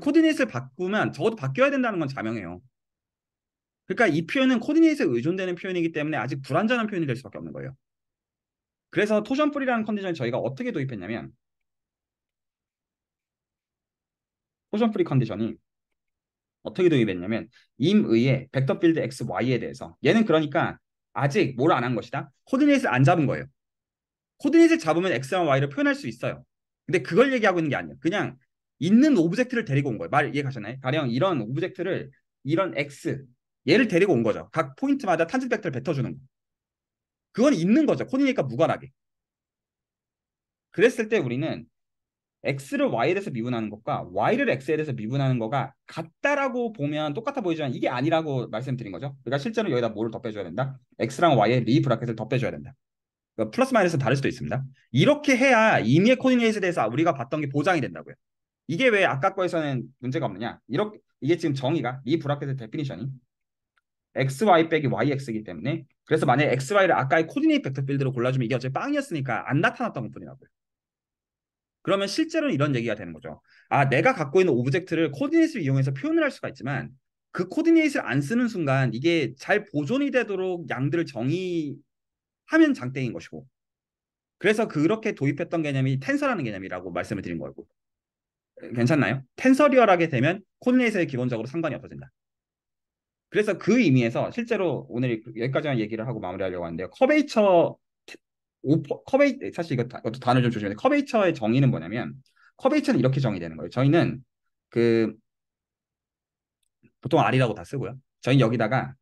Speaker 1: 코디넷을 바꾸면 적어도 바뀌어야 된다는 건 자명해요. 그러니까 이 표현은 코디넷에 의존되는 표현이기 때문에 아직 불완전한 표현이 될 수밖에 없는 거예요. 그래서 토션풀이라는 컨디션을 저희가 어떻게 도입했냐면 토션풀이 컨디션이 어떻게 도입했냐면 임의의 벡터 필드 x, y에 대해서 얘는 그러니까 아직 뭘 안 한 것이다? 코디넷을 안 잡은 거예요. 코디넷을 잡으면 x와 y를 표현할 수 있어요. 근데 그걸 얘기하고 있는 게 아니에요. 그냥 있는 오브젝트를 데리고 온 거예요. 말 이해 가셨나요? 가령 이런 오브젝트를 이런 x 얘를 데리고 온 거죠. 각 포인트마다 탄젠 벡터를 뱉어주는 거. 그건 있는 거죠. 코디니까 무관하게. 그랬을 때 우리는 x를 y에 대해서 미분하는 것과 y를 x에 대해서 미분하는 거가 같다라고 보면 똑같아 보이지만 이게 아니라고 말씀드린 거죠. 그러니까 실제로 여기다 뭐를 더여줘야 된다? x랑 y의 리 브라켓을 더여줘야 된다. 그러니까 플러스 마이너스 다를 수도 있습니다. 이렇게 해야 임의의 코디네이트에 대해서 우리가 봤던 게 보장이 된다고요. 이게 왜 아까 거에서는 문제가 없느냐? 이렇게 이게 지금 정의가 이 브라켓의 데피니션이 xy 빼기 yx이기 때문에 그래서 만약에 xy를 아까의 코디네이트 벡터 필드로 골라주면 이게 어차피 빵이었으니까 안 나타났던 것뿐이라고요. 그러면 실제로는 이런 얘기가 되는 거죠. 아 내가 갖고 있는 오브젝트를 코디네이트를 이용해서 표현을 할 수가 있지만 그 코디네이트를 안 쓰는 순간 이게 잘 보존이 되도록 양들을 정의하면 장땡인 것이고 그래서 그렇게 도입했던 개념이 텐서라는 개념이라고 말씀을 드린 거고 괜찮나요? 텐서리얼하게 되면 코디에 기본적으로 상관이 없어진다. 그래서 그 의미에서 실제로 오늘 여기까지만 얘기를 하고 마무리하려고 하는데요. 커베이처 오퍼, 커베이 사실 이거 이것도 단어 좀조심해 커베이처의 정의는 뭐냐면 커베이처는 이렇게 정의되는 거예요. 저희는 그 보통 R이라고 다 쓰고요. 저희 여기다가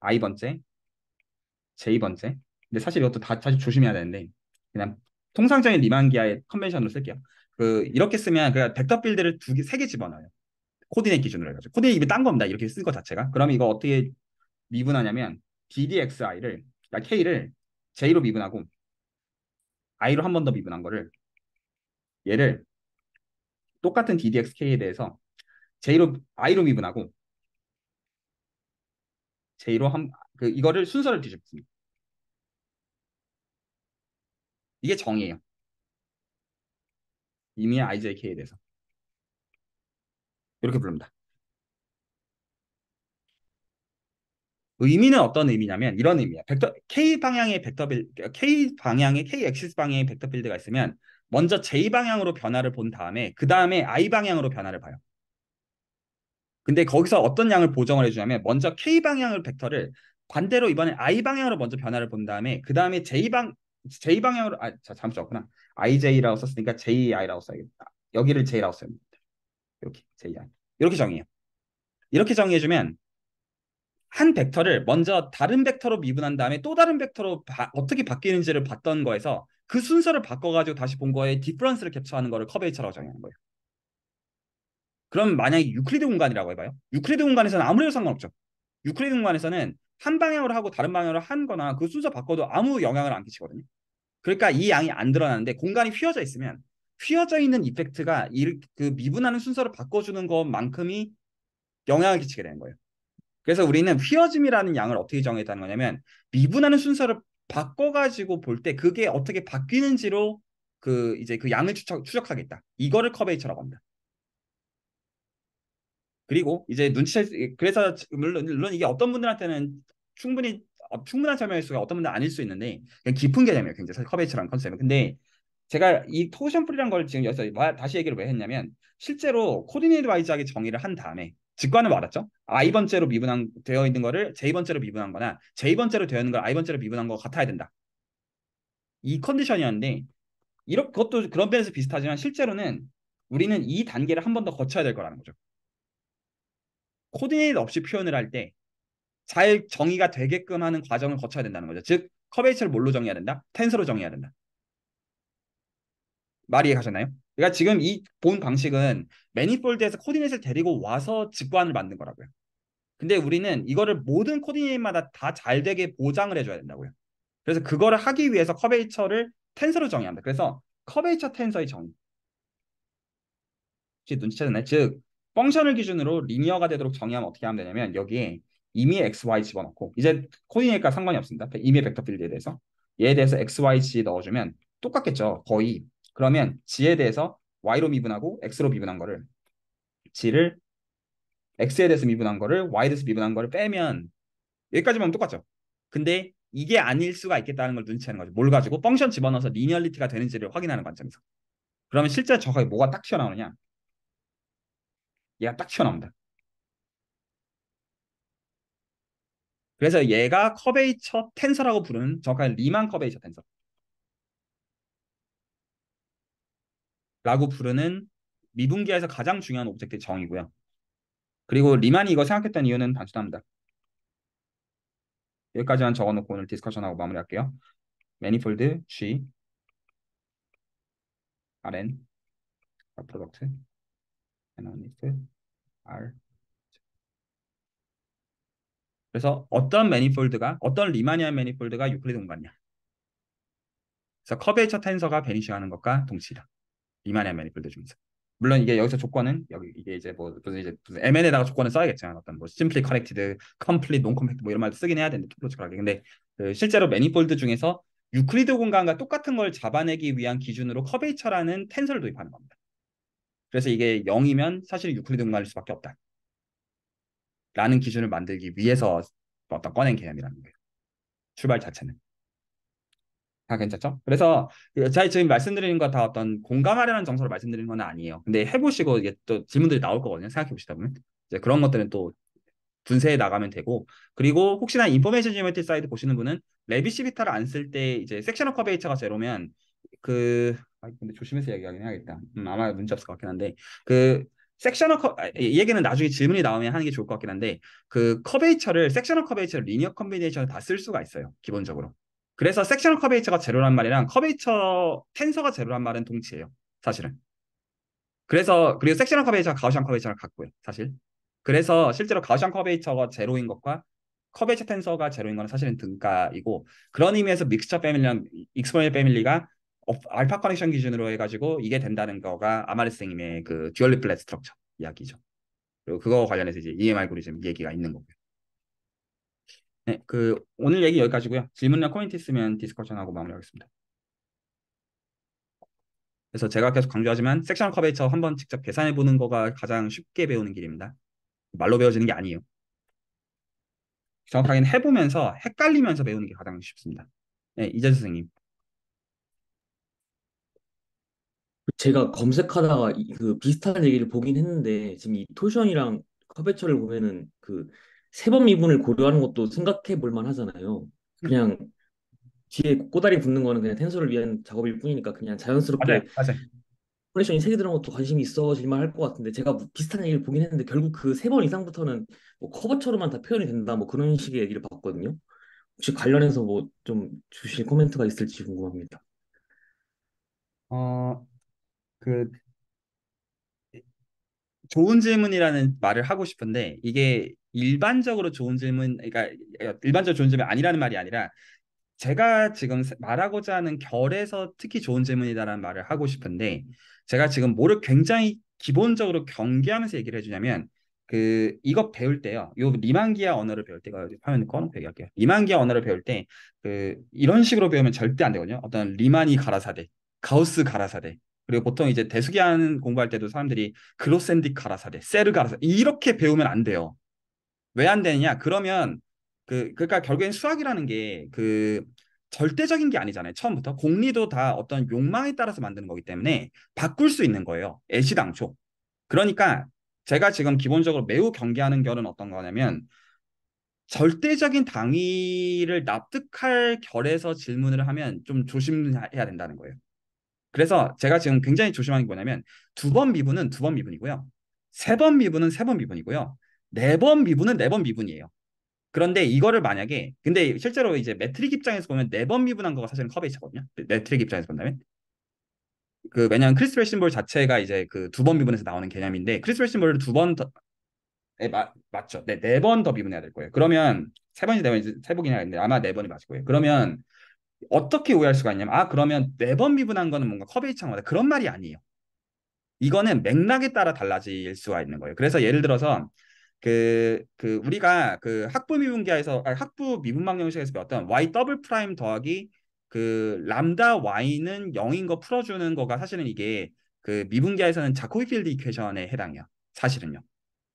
Speaker 1: I 번째, J 번째. 근데 사실 이것도 다 사실 조심해야 되는데 그냥 통상적인 리만기아의 컨벤션으로 쓸게요. 그 이렇게 쓰면 그냥 벡터 필드를 두 개, 세 개 집어넣어요. 코디넷 기준으로 해가지고 코디넷 입에 딴 겁니다. 이렇게 쓴거 자체가. 그럼 이거 어떻게 미분하냐면 d d x i 를 K를 J로 미분하고 I로 한 번 더 미분한 거를 얘를 똑같은 DDXK에 대해서 J로 I로 미분하고 J로 한 그 이거를 순서를 뒤집습니다. 이게 정이에요. 이미의 IJK에 대해서 이렇게 부릅니다. 의미는 어떤 의미냐면 이런 의미야. 벡터 K 방향의 벡터 빌 그러니까 K 방향의 K 엑시스 방향의 벡터 빌드가 있으면 먼저 J 방향으로 변화를 본 다음에 그 다음에 I 방향으로 변화를 봐요. 근데 거기서 어떤 양을 보정을 해주냐면 먼저 K 방향을 벡터를 반대로 이번에 I 방향으로 먼저 변화를 본 다음에 그 다음에 J 방 J 방향으로 아잘 잠시 었구나 IJ라고 썼으니까 JI라고 써야겠다. 여기를 J라고 써야 됩니다. 이렇게 JI 이렇게 정의해요. 이렇게 정의해주면 한 벡터를 먼저 다른 벡터로 미분한 다음에 또 다른 벡터로 바, 어떻게 바뀌는지를 봤던 거에서 그 순서를 바꿔가지고 다시 본 거에 디퍼런스를 캡처하는 거를 커베이처라고 정의하는 거예요. 그럼 만약에 유클리드 공간이라고 해봐요. 유클리드 공간에서는 아무래도 상관없죠. 유클리드 공간에서는 한 방향으로 하고 다른 방향으로 한 거나 그 순서 바꿔도 아무 영향을 안 끼치거든요. 그러니까 이 양이 안 드러나는데 공간이 휘어져 있으면 휘어져 있는 이펙트가 그 미분하는 순서를 바꿔주는 것만큼이 영향을 끼치게 되는 거예요. 그래서 우리는 휘어짐이라는 양을 어떻게 정했다는 거냐면 미분하는 순서를 바꿔가지고 볼 때 그게 어떻게 바뀌는지로 그 이제 그 양을 추적, 추적하겠다. 이거를 커베이처라고 합니다. 그리고 이제 눈치챌 그래서 물론, 물론 이게 어떤 분들한테는 충분히 어, 충분한 설명일 수가 어떤 분들 아닐 수 있는데 깊은 개념이에요. 굉장히 사실 커베이처라는 컨셉은. 근데 제가 이 토션 풀이란 걸 지금 여기서 다시 얘기를 왜 했냐면 실제로 코디네이드 와이즈하게 정의를 한 다음에 직관을 와았죠 아이번째로 미분한 되어 있는 거를 제이번째로 미분한 거나 제이번째로 되어 있는 걸 아이번째로 미분한 거 같아야 된다. 이 컨디션이었는데 이렇게 그것도 그런 면에서 비슷하지만 실제로는 우리는 이 단계를 한 번 더 거쳐야 될 거라는 거죠. 코디네이드 없이 표현을 할때 잘 정의가 되게끔 하는 과정을 거쳐야 된다는 거죠. 즉 커베이처를 뭘로 정의해야 된다? 텐서로 정의해야 된다. 말이 이해가셨나요? 그러니까 지금 이 본 방식은 매니폴드에서 코디넷을 데리고 와서 직관을 만든 거라고요. 근데 우리는 이거를 모든 코디넷마다 다 잘 되게 보장을 해줘야 된다고요. 그래서 그거를 하기 위해서 커베이처를 텐서로 정의합니다. 그래서 커베이처 텐서의 정의. 혹시 눈치채셨나요? 즉, 펑션을 기준으로 리니어가 되도록 정의하면 어떻게 하면 되냐면 여기에 이미 XY 집어넣고 이제 코디네이트가 상관이 없습니다. 이미 벡터 필드에 대해서 얘에 대해서 XYG 넣어주면 똑같겠죠. 거의 그러면 G에 대해서 Y로 미분하고 X로 미분한 거를 G를 X에 대해서 미분한 거를 Y에 대해서 미분한 거를 빼면 여기까지만 똑같죠. 근데 이게 아닐 수가 있겠다는 걸 눈치채는 거죠. 뭘 가지고 펑션 집어넣어서 리니얼리티가 되는지를 확인하는 관점에서. 그러면 실제 저거에 뭐가 딱 튀어나오느냐? 얘가 딱 튀어나옵니다. 그래서 얘가 커베이처 텐서라고 부르는 정확한 리만 커베이처 텐서 라고 부르는 미분기에서 가장 중요한 오브젝트의 정의고요. 그리고 리만이 이거 생각했던 이유는 단순합니다. 여기까지만 적어놓고 오늘 디스커션하고 마무리할게요. 매니폴드 G RN 프로덕트 애널리스트 R 그래서 어떤 매니폴드가 어떤 리마니안 매니폴드가 유클리드 공간이냐. 그래서 커베이처 텐서가 베니쉬하는 것과 동시다. 리마니안 매니폴드 중에서. 물론 이게 여기서 조건은 여기 이게 이제 뭐 무슨 이제 무슨 MN에다가 조건을 써야겠지만 어떤 뭐 심플리 커 l 티드 컴플리 논컴팩트 뭐 이런 말도 쓰긴 해야 되는데 토폴로지하게 근데 그 실제로 매니폴드 중에서 유클리드 공간과 똑같은 걸 잡아내기 위한 기준으로 커베이처라는 텐서를 도입하는 겁니다. 그래서 이게 0이면 사실 유클리드 공간일 수밖에 없다. 라는 기준을 만들기 위해서 뭐 어떤 꺼낸 개념이라는 거예요. 출발 자체는. 다 괜찮죠? 그래서 그 제가 지금 말씀드리는 거 다 어떤 공감하려는 정서로 말씀드리는 건 아니에요. 근데 해보시고 이게 또 질문들이 나올 거거든요. 생각해 보시다 보면 이제 그런 것들은 또 분쇄해 나가면 되고 그리고 혹시나 인포메이션 지메티 사이드 보시는 분은 레비시비타를 안 쓸 때 이제 섹션널 커베이처가 제로면 그 아, 근데 조심해서 이야기하긴 해야겠다. 음, 아마 문제 없을 것 같긴 한데 그 섹셔널 컵, 아, 이 얘기는 나중에 질문이 나오면 하는 게 좋을 것 같긴 한데 그 커베이처를 섹셔널 커베이처를 리니어 컨비네이션을 다 쓸 수가 있어요 기본적으로 그래서 섹셔널 커베이처가 제로란 말이랑 커베이처 텐서가 제로란 말은 동치예요 사실은 그래서 그리고 섹셔널 커베이처가 가우시안 커베이처랑 같고요 사실 그래서 실제로 가우시안 커베이처가 제로인 것과 커베이처 텐서가 제로인 건 사실은 등가이고 그런 의미에서 믹스처 패밀리랑 익스포넬 패밀리가 어, 알파 커넥션 기준으로 해가지고 이게 된다는 거가 아마리스 생님의 그 듀얼 리플렛 스트럭처 이야기죠. 그리고 그거 관련해서 이제 EM 알고리즘 얘기가 있는 거고요. 네, 그 오늘 얘기 여기까지고요. 질문이나 코멘트 있으면 디스커션하고 마무리하겠습니다. 그래서 제가 계속 강조하지만 섹션 커베이처 한번 직접 계산해 보는 거가 가장 쉽게 배우는 길입니다. 말로 배워지는 게 아니에요. 정확하게는 해보면서 헷갈리면서 배우는 게 가장
Speaker 2: 쉽습니다. 네, 이재 선생님. 제가 검색하다가 그 비슷한 얘기를 보긴 했는데 지금 이 토션이랑 커베처를 보면은 그 세 번 미분을 고려하는 것도 생각해 볼 만하잖아요. 그냥 뒤에 꼬다리 붙는 거는 그냥 텐서를 위한 작업일 뿐이니까 그냥 자연스럽게 맞아요. 커넥션이 새개 들어간 것도 관심이 있어질만 할 것 같은데 제가 뭐 비슷한 얘기를 보긴 했는데 결국 그 세 번 이상부터는 뭐 커버처럼만 다 표현이 된다 뭐 그런 식의 얘기를 봤거든요. 혹시 관련해서 뭐 좀 주실 코멘트가 있을지 궁금합니다.
Speaker 1: 어, 그 좋은 질문이라는 말을 하고 싶은데 이게 일반적으로 좋은 질문 그러니까 일반적으로 좋은 질문이 아니라는 말이 아니라 제가 지금 말하고자 하는 결에서 특히 좋은 질문이다라는 말을 하고 싶은데 제가 지금 뭐를 굉장히 기본적으로 경계하면서 얘기를 해주냐면 그 이거 배울 때요. 요 리만기아 언어를 배울 때가 화면 꺼놓고 얘기할게요. 리만기아 언어를 배울 때 그 이런 식으로 배우면 절대 안 되거든요. 어떤 리만이 가라사대, 가우스 가라사대, 그리고 보통 이제 대수기한 공부할 때도 사람들이 글로센디 가라사대, 세르 가라사 이렇게 배우면 안 돼요. 왜 안 되느냐? 그러면 그 그러니까 결국엔 수학이라는 게 그 절대적인 게 아니잖아요. 처음부터 공리도 다 어떤 욕망에 따라서 만드는 거기 때문에 바꿀 수 있는 거예요. 애시당초. 그러니까 제가 지금 기본적으로 매우 경계하는 결은 어떤 거냐면 절대적인 당위를 납득할 결에서 질문을 하면 좀 조심해야 된다는 거예요. 그래서 제가 지금 굉장히 조심하는 게 뭐냐면 두 번 미분은 두 번 미분이고요. 세 번 미분은 세 번 미분이고요. 네 번 미분은 네 번 미분이에요. 그런데 이거를 만약에 근데 실제로 이제 매트릭 입장에서 보면 네 번 미분한 거가 사실은 커베이 차거든요. 매트릭 입장에서 본다면 그왜냐면 크리스펠 심볼 자체가 이제 그 두 번 미분에서 나오는 개념인데 크리스펠 심볼을 두 번 더... 네, 맞죠. 네, 네 번 더 미분해야 될 거예요. 그러면 세 번이 되면 이제 세 번이냐 했는데 아마 네 번이 맞을 거예요. 그러면 어떻게 오해할 수가 있냐면 아 그러면 매번 미분한 거는 뭔가 커베이 창마다 그런 말이 아니에요. 이거는 맥락에 따라 달라질 수가 있는 거예요. 그래서 예를 들어서 그, 그 우리가 그 학부 미분기하에서 아니, 학부 미분방 정식에서 배웠던 y 더블 프라임 더하기 그 람다 y는 0인 거 풀어주는 거가 사실은 이게 그 미분기하에서는 자코이필드 이퀘션에 해당해요. 사실은요.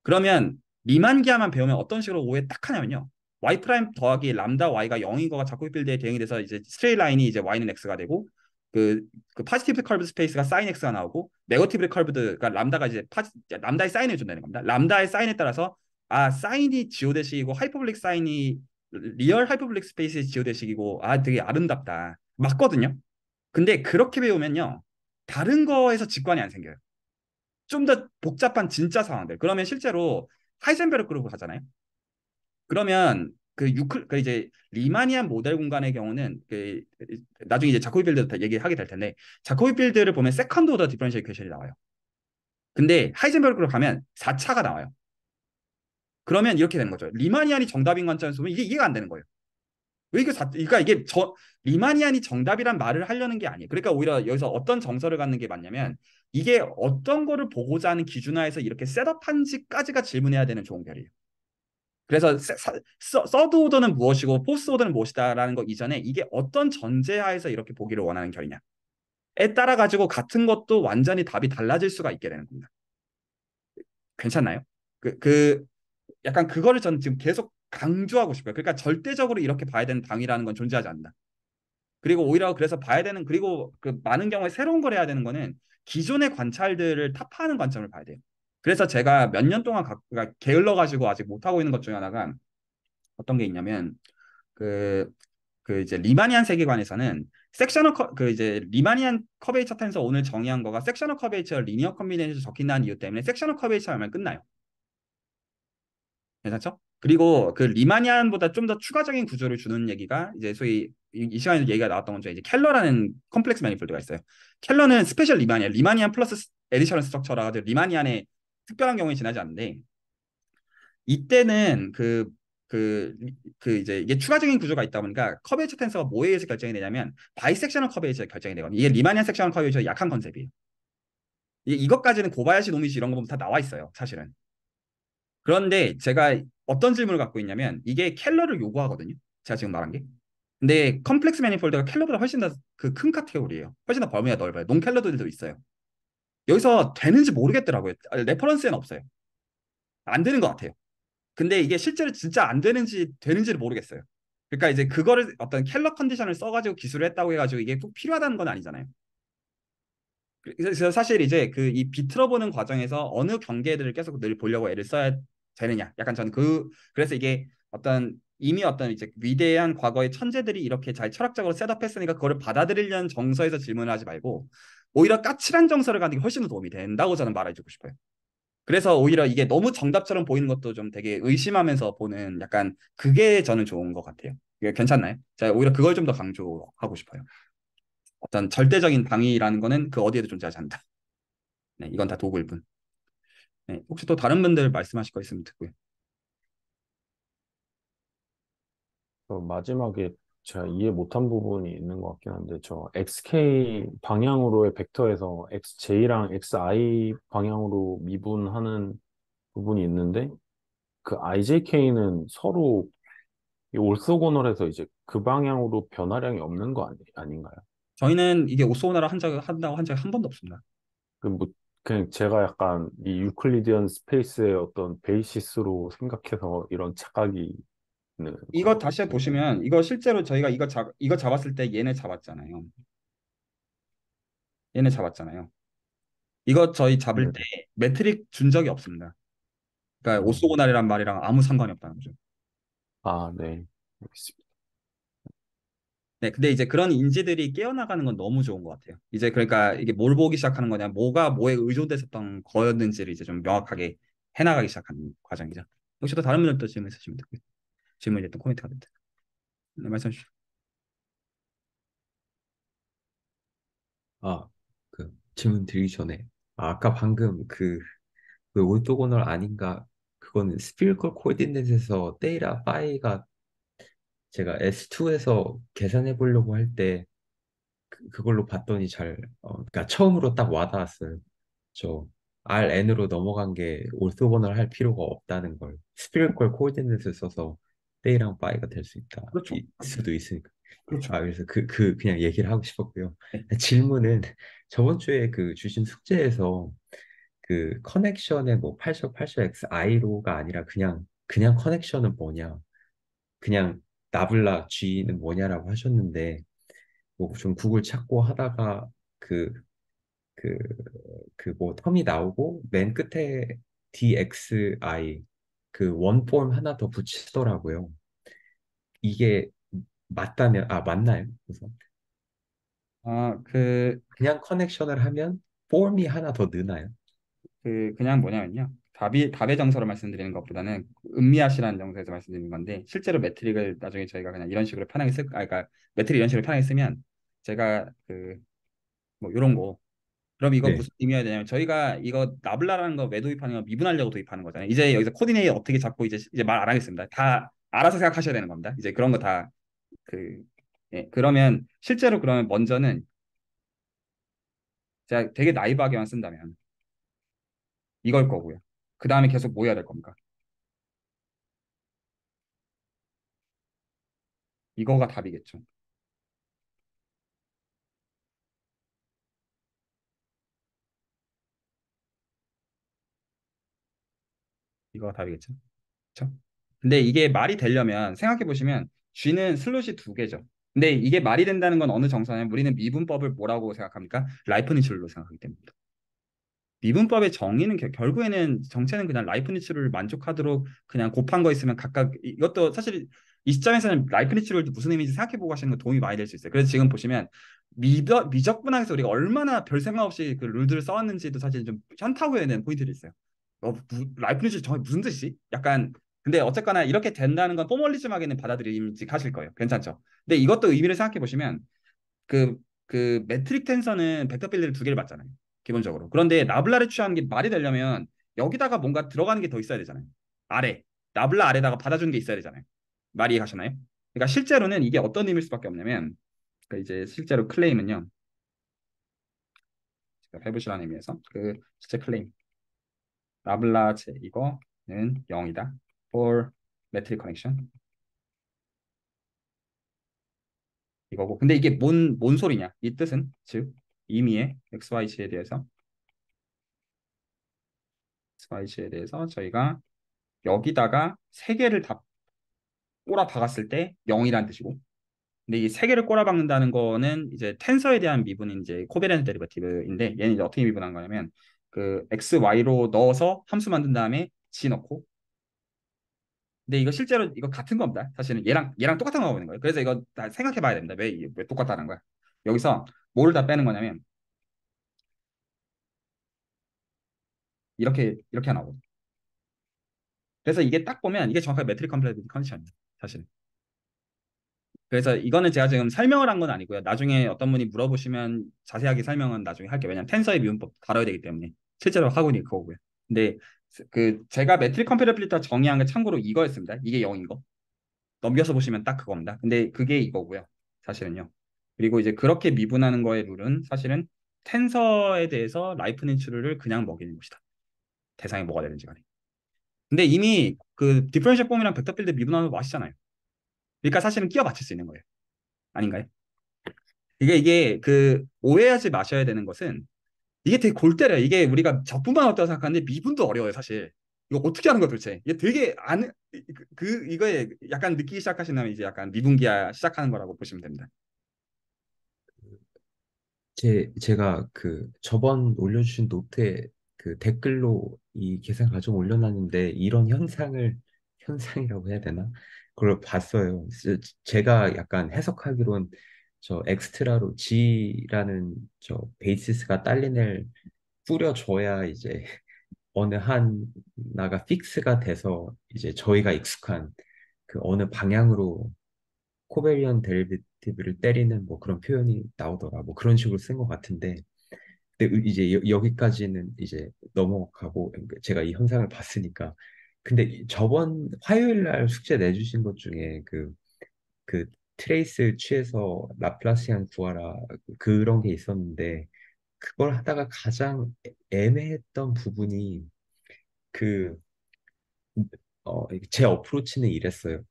Speaker 1: 그러면 미만기하만 배우면 어떤 식으로 오해 딱 하냐면요. y 프라임 더하기 람다 y가 0인 거가 자꾸 필드에 대응이 돼서 이제 스트레이 라인이 이제 y는 x가 되고 그, 그 파지티브 컬브 스페이스가 사인 x가 나오고 네거티브 컬브드가 람다가 이제 파지, 람다의 사인을 준다는 겁니다. 람다의 사인에 따라서 아 사인이 지오대식이고 하이퍼블릭 사인이 리얼 하이퍼블릭 스페이스의 지오대식이고 아 되게 아름답다 맞거든요. 근데 그렇게 배우면요 다른 거에서 직관이 안 생겨요. 좀 더 복잡한 진짜 상황들. 그러면 실제로 하이센베르 그룹을 하잖아요. 그러면 그 유클 그 이제 리마니안 모델 공간의 경우는 그 나중에 이제 자코비 필드도 얘기하게 될 텐데 자코비 필드를 보면 세컨드 오더 디퍼런셜 이퀘션이 나와요. 근데 하이젠베르크로 가면 4차가 나와요. 그러면 이렇게 되는 거죠. 리마니안이 정답인 관점에서 보면 이게 이해가 안 되는 거예요. 왜 이게 사, 그러니까 이게 저 리마니안이 정답이란 말을 하려는 게 아니에요. 그러니까 오히려 여기서 어떤 정서를 갖는 게 맞냐면 이게 어떤 거를 보고자 하는 기준화에서 이렇게 셋업한지까지가 질문해야 되는 좋은 결이에요. 그래서 서드 오더는 무엇이고 포스 오더는 무엇이다라는 것 이전에 이게 어떤 전제하에서 이렇게 보기를 원하는 결이냐에 따라 가지고 같은 것도 완전히 답이 달라질 수가 있게 되는 겁니다. 괜찮나요? 그, 그 약간 그거를 저는 지금 계속 강조하고 싶어요. 그러니까 절대적으로 이렇게 봐야 되는 당이라는 건 존재하지 않는다. 그리고 오히려 그래서 봐야 되는 그리고 그 많은 경우에 새로운 걸 해야 되는 거는 기존의 관찰들을 타파하는 관점을 봐야 돼요. 그래서 제가 몇 년 동안 가, 그러니까 게을러 가지고 아직 못 하고 있는 것 중에 하나가 어떤 게 있냐면 그, 그 이제 리마니안 세계관에서는 섹셔널 커, 그 이제 리마니안 커베이처 탄에서 오늘 정의한 거가 섹셔널 커베이처 리니어 컨비네이션 적힌다는 이유 때문에 섹셔널 커베이처 하면 끝나요. 괜찮죠? 그리고 그 리마니안보다 좀 더 추가적인 구조를 주는 얘기가 이제 소위 이, 이 시간에 얘기가 나왔던 건중 이제 켈러라는 컴플렉스 매니폴드가 있어요. 켈러는 스페셜 리마니안, 리마니안 플러스 에디셔널 스트럭처라 가지고 리마니안의 특별한 경우에 지나지 않는데 이때는 그 그, 그 이제 이게 추가적인 구조가 있다 보니까 커베이처 텐서가 뭐에 의해서 결정이 되냐면 바이섹셔널 커베이처에 결정이 되거든요. 이게 리마니안 섹셔널 커베이처 약한 컨셉이에요. 이, 이것까지는 고바야시 노미지 이런 거 보면 다 나와 있어요, 사실은. 그런데 제가 어떤 질문을 갖고 있냐면 이게 켈러를 요구하거든요. 제가 지금 말한 게. 근데 컴플렉스 매니폴드가 켈러보다 훨씬 더 그 큰 카테고리예요. 훨씬 더 범위가 넓어요. 논켈러들도 있어요. 여기서 되는지 모르겠더라고요. 레퍼런스에는 없어요. 안 되는 것 같아요. 근데 이게 실제로 진짜 안 되는지 되는지를 모르겠어요. 그러니까 이제 그거를 어떤 캘러 컨디션을 써가지고 기술을 했다고 해가지고 이게 꼭 필요하다는 건 아니잖아요. 그래서 사실 이제 그 이 비틀어보는 과정에서 어느 경계들을 계속 늘 보려고 애를 써야 되느냐. 약간 저는 그 그래서 이게 어떤 이미 어떤 이제 위대한 과거의 천재들이 이렇게 잘 철학적으로 셋업했으니까 그거를 받아들이려는 정서에서 질문을 하지 말고 오히려 까칠한 정서를 가는 게 훨씬 더 도움이 된다고 저는 말해주고 싶어요. 그래서 오히려 이게 너무 정답처럼 보이는 것도 좀 되게 의심하면서 보는 약간 그게 저는 좋은 것 같아요. 이게 괜찮나요? 제가 오히려 그걸 좀 더 강조하고 싶어요. 어떤 절대적인 방위라는 거는 그 어디에도 존재하지 않는다. 네, 이건 다 도구일 뿐. 네, 혹시 또 다른 분들 말씀하실 거 있으면 듣고요.
Speaker 3: 마지막에 제가 이해 못한 부분이 있는 것 같긴 한데 저 XK 방향으로의 벡터에서 XJ랑 XI 방향으로 미분하는 부분이 있는데 그 IJK는 서로 이 올소고널에서 이제 그 방향으로 변화량이 없는 거 아니, 아닌가요?
Speaker 1: 저희는 이게 오소고널을 한 적, 한다고 한 적이 한 번도 없습니다.
Speaker 3: 그 뭐, 그냥 제가 약간 이 유클리디언 스페이스의 어떤 베이시스로 생각해서 이런 착각이 네, 이거 그렇죠. 다시 보시면 이거 실제로 저희가 이거
Speaker 1: 잡 이거 잡았을 때 얘네 잡았잖아요. 얘네 잡았잖아요. 이거 저희 잡을 네. 때 매트릭 준 적이 없습니다. 그러니까 음. 오쏘고날이란 말이랑 아무 상관이 없다는 거죠. 아, 네. 알겠습니다. 네, 근데 이제 그런 인지들이 깨어나가는 건 너무 좋은 것 같아요. 이제 그러니까 이게 뭘 보기 시작하는 거냐, 뭐가 뭐에 의존됐었던 거였는지를 이제 좀 명확하게 해나가기 시작하는 과정이죠. 혹시 또 다른 분들도 질문 있으시면 되고요. 질문이 됐던 코멘트가 됐다 네, 말씀해 주십시오.
Speaker 2: 아, 그 질문 드리기 전에 아, 아까 방금 그왜 올토고널 그 아닌가 그거는 스피리컬 코디네이에서 데이라 파이가 제가 S2에서 계산해 보려고 할 때 그, 그걸로 봤더니 잘, 어, 그러니까 처음으로 딱 와닿았어요. 저 RN으로 넘어간 게 올토고널 할 필요가 없다는 걸 스피리컬 코디네이트 써서 때이랑 바이가될 수 있다. 그렇죠. 수도 있으니까. 그렇죠. 아, 그래서 그, 그, 그냥 얘기를 하고 싶었고요. 네. 아, 질문은 저번 주에 그 주신 숙제에서 그 커넥션의 뭐 80, 80XI로가 아니라 그냥, 그냥 커넥션은 뭐냐. 그냥 나블라 G는 뭐냐라고 하셨는데, 뭐 좀 구글 찾고 하다가 그, 그, 그 뭐 텀이 나오고 맨 끝에 DXI 그 원 폼 하나 더 붙이더라고요. 이게 맞다면 아 맞나요? 우선 아, 그, 그냥 커넥션을 하면
Speaker 1: 폼이 하나 더 느나요? 그 그냥 뭐냐면요. 답이 답의 정서로 말씀드리는 것보다는 음미하시라는 정서에서 말씀드리는 건데 실제로 매트릭을 나중에 저희가 그냥 이런 식으로 편하게 쓸, 아, 그러니까 매트릭 이런 식으로 편하게 쓰면 제가 그뭐 이런 거 그럼 이건 네. 무슨 의미가 되냐면 저희가 이거 나블라라는 거왜 도입하는 거 미분하려고 도입하는 거잖아요. 이제 여기서 코디네이 어떻게 잡고 이제 이제 말 안 하겠습니다. 다 알아서 생각하셔야 되는 겁니다. 이제 그런 거 다 그 예, 그러면 실제로 그러면 먼저는 제가 되게 나이브하게만 쓴다면 이걸 거고요. 그 다음에 계속 뭐 해야 될 겁니까? 이거가 답이겠죠. 이거 답이겠죠. 그렇죠? 근데 이게 말이 되려면 생각해 보시면 쥐는 슬롯이 두 개죠. 근데 이게 말이 된다는 건 어느 정서냐면 우리는 미분법을 뭐라고 생각합니까? 라이프니츠로 생각하기 때문입니다. 미분법의 정의는 겨, 결국에는 정체는 그냥 라이프니츠를 만족하도록 그냥 곱한 거 있으면 각각 이것도 사실 이 시점에서는 라이프니츠를 무슨 의미인지 생각해보고 하시는 건 도움이 많이 될 수 있어요. 그래서 지금 보시면 미적, 미적분학에서 우리가 얼마나 별 생각 없이 그 룰들을 써왔는지도 사실 좀 현타구에는 포인트들 있어요. 어, 라이프니시 정말 무슨 뜻이지? 약간 근데 어쨌거나 이렇게 된다는 건 포멀리즘하게는 받아들임직하실 거예요. 괜찮죠? 근데 이것도 의미를 생각해 보시면 그그 그 매트릭 텐서는 벡터 필드를 두 개를 받잖아요. 기본적으로. 그런데 나블라를 취하는 게 말이 되려면 여기다가 뭔가 들어가는 게 더 있어야 되잖아요. 아래 나블라 아래다가 받아준게 있어야 되잖아요. 말이 이해가셨나요? 그러니까 실제로는 이게 어떤 의미일 수밖에 없냐면 그러니까 이제 실제로 클레임은요. 제가 해보시라는 의미에서 그 실제 클레임 라블라체 이거는 0이다. for m e t r i connection 이거고 근데 이게 뭔, 뭔 소리냐 이 뜻은 즉 이미의 XYZ에 대해서 XYZ에 대해서 저희가 여기다가 세 개를 다 꼬라 박았을 때 0이라는 뜻이고 근데 이 세 개를 꼬라 박는다는 거는 이제 텐서에 대한 미분인 이제 코베렌트 데리버티브인데 얘는 이제 어떻게 미분한 거냐면 그 x, y로 넣어서 함수 만든 다음에 g 넣고 근데 이거 실제로 이거 같은 겁니다. 사실은 얘랑 얘랑 똑같은 거오는 거예요. 그래서 이거 다 생각해 봐야 됩니다. 왜, 왜 똑같다는 거야. 여기서 뭐를 다 빼는 거냐면 이렇게 이렇게 하나 오거 그래서 이게 딱 보면 이게 정확하게 매트릭 컴플렉스 컨디션입니다. 사실. 은 그래서 이거는 제가 지금 설명을 한 건 아니고요. 나중에 어떤 분이 물어보시면 자세하게 설명은 나중에 할게요. 왜냐하면 텐서의 미분법 다뤄야 되기 때문에. 실제로 하고 있는 그거고요. 근데 그 제가 매트릭 컴패러빌리터 정의한 게 참고로 이거였습니다. 이게 0인 거. 넘겨서 보시면 딱 그겁니다. 근데 그게 이거고요. 사실은요. 그리고 이제 그렇게 미분하는 거의 룰은 사실은 텐서에 대해서 라이프니츠 룰을 그냥 먹이는 것이다. 대상이 뭐가 되는지 간에. 근데 이미 그 디퍼런셜 폼이랑 벡터 필드 미분하는 맛아잖아요 그러니까 사실은 끼워 맞출 수 있는 거예요. 아닌가요? 이게 이게 그 오해하지 마셔야 되는 것은 이게 되게 골때래. 이게 우리가 저뿐만 없다고 생각하는데 미분도 어려워요, 사실. 이거 어떻게 하는 거야 도대체? 이게 되게 안그 그, 이거에 약간 느끼기 시작하신다면 이제 약간 미분기야 시작하는 거라고 보시면
Speaker 2: 됩니다. 제 제가 그 저번 올려주신 노트에 그 댓글로 이 계산 과정 올려놨는데 이런 현상을 현상이라고 해야 되나? 그걸 봤어요. 제가 약간 해석하기론 저 엑스트라로 G라는 저 베이시스가 딸린 애를 뿌려줘야 이제 <laughs> 어느 하나가 픽스가 돼서 이제 저희가 익숙한 그 어느 방향으로 코벨리언 데리베티브를 때리는 뭐 그런 표현이 나오더라 뭐 그런 식으로 쓴 것 같은데 근데 이제 여, 기까지는 이제 넘어가고 제가 이 현상을 봤으니까 근데 저번 화요일 날 숙제 내주신 것 중에 그그 그 트레이스 취해서 라플라시안 구하라 그런 게 있었는데 그걸 하다가 가장 애매했던 부분이 그 어, 제 어프로치는 이랬어요.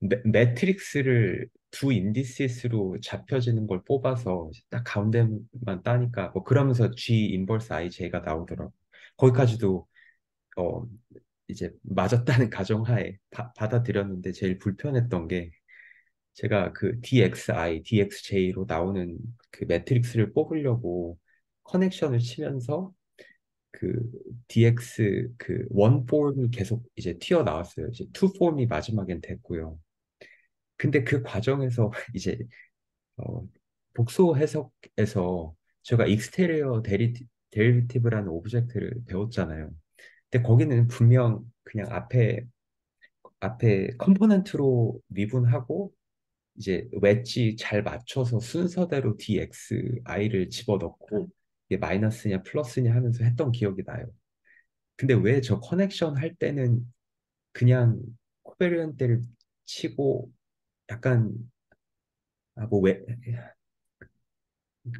Speaker 2: 매, 네, 매트릭스를 두 인디시스로 잡혀지는 걸 뽑아서 딱 가운데만 따니까 뭐 그러면서 G 인버스 IJ가 나오더라고. 거기까지도 어 이제 맞았다는 <laughs> 가정하에 받아들였는데 제일 불편했던 게 제가 그 DXI, DXJ로 나오는 그 매트릭스를 뽑으려고 커넥션을 치면서 그 DX 그원폼이 계속 이제 튀어나왔어요. 이제 투폼이 마지막엔 됐고요. 근데 그 과정에서 <laughs> 이제 어, 복소 해석에서 제가 익스테리어 데리티, 데리티브라는 오브젝트를 배웠잖아요. 근데 거기는 분명 그냥 앞에 앞에 컴포넌트로 미분하고 이제 웨지 잘 맞춰서 순서대로 DXI를 집어넣고 이게 마이너스냐 플러스냐 하면서 했던 기억이 나요. 근데 왜 저 커넥션 할 때는 그냥 코베리언트를 치고 약간 아 뭐 왜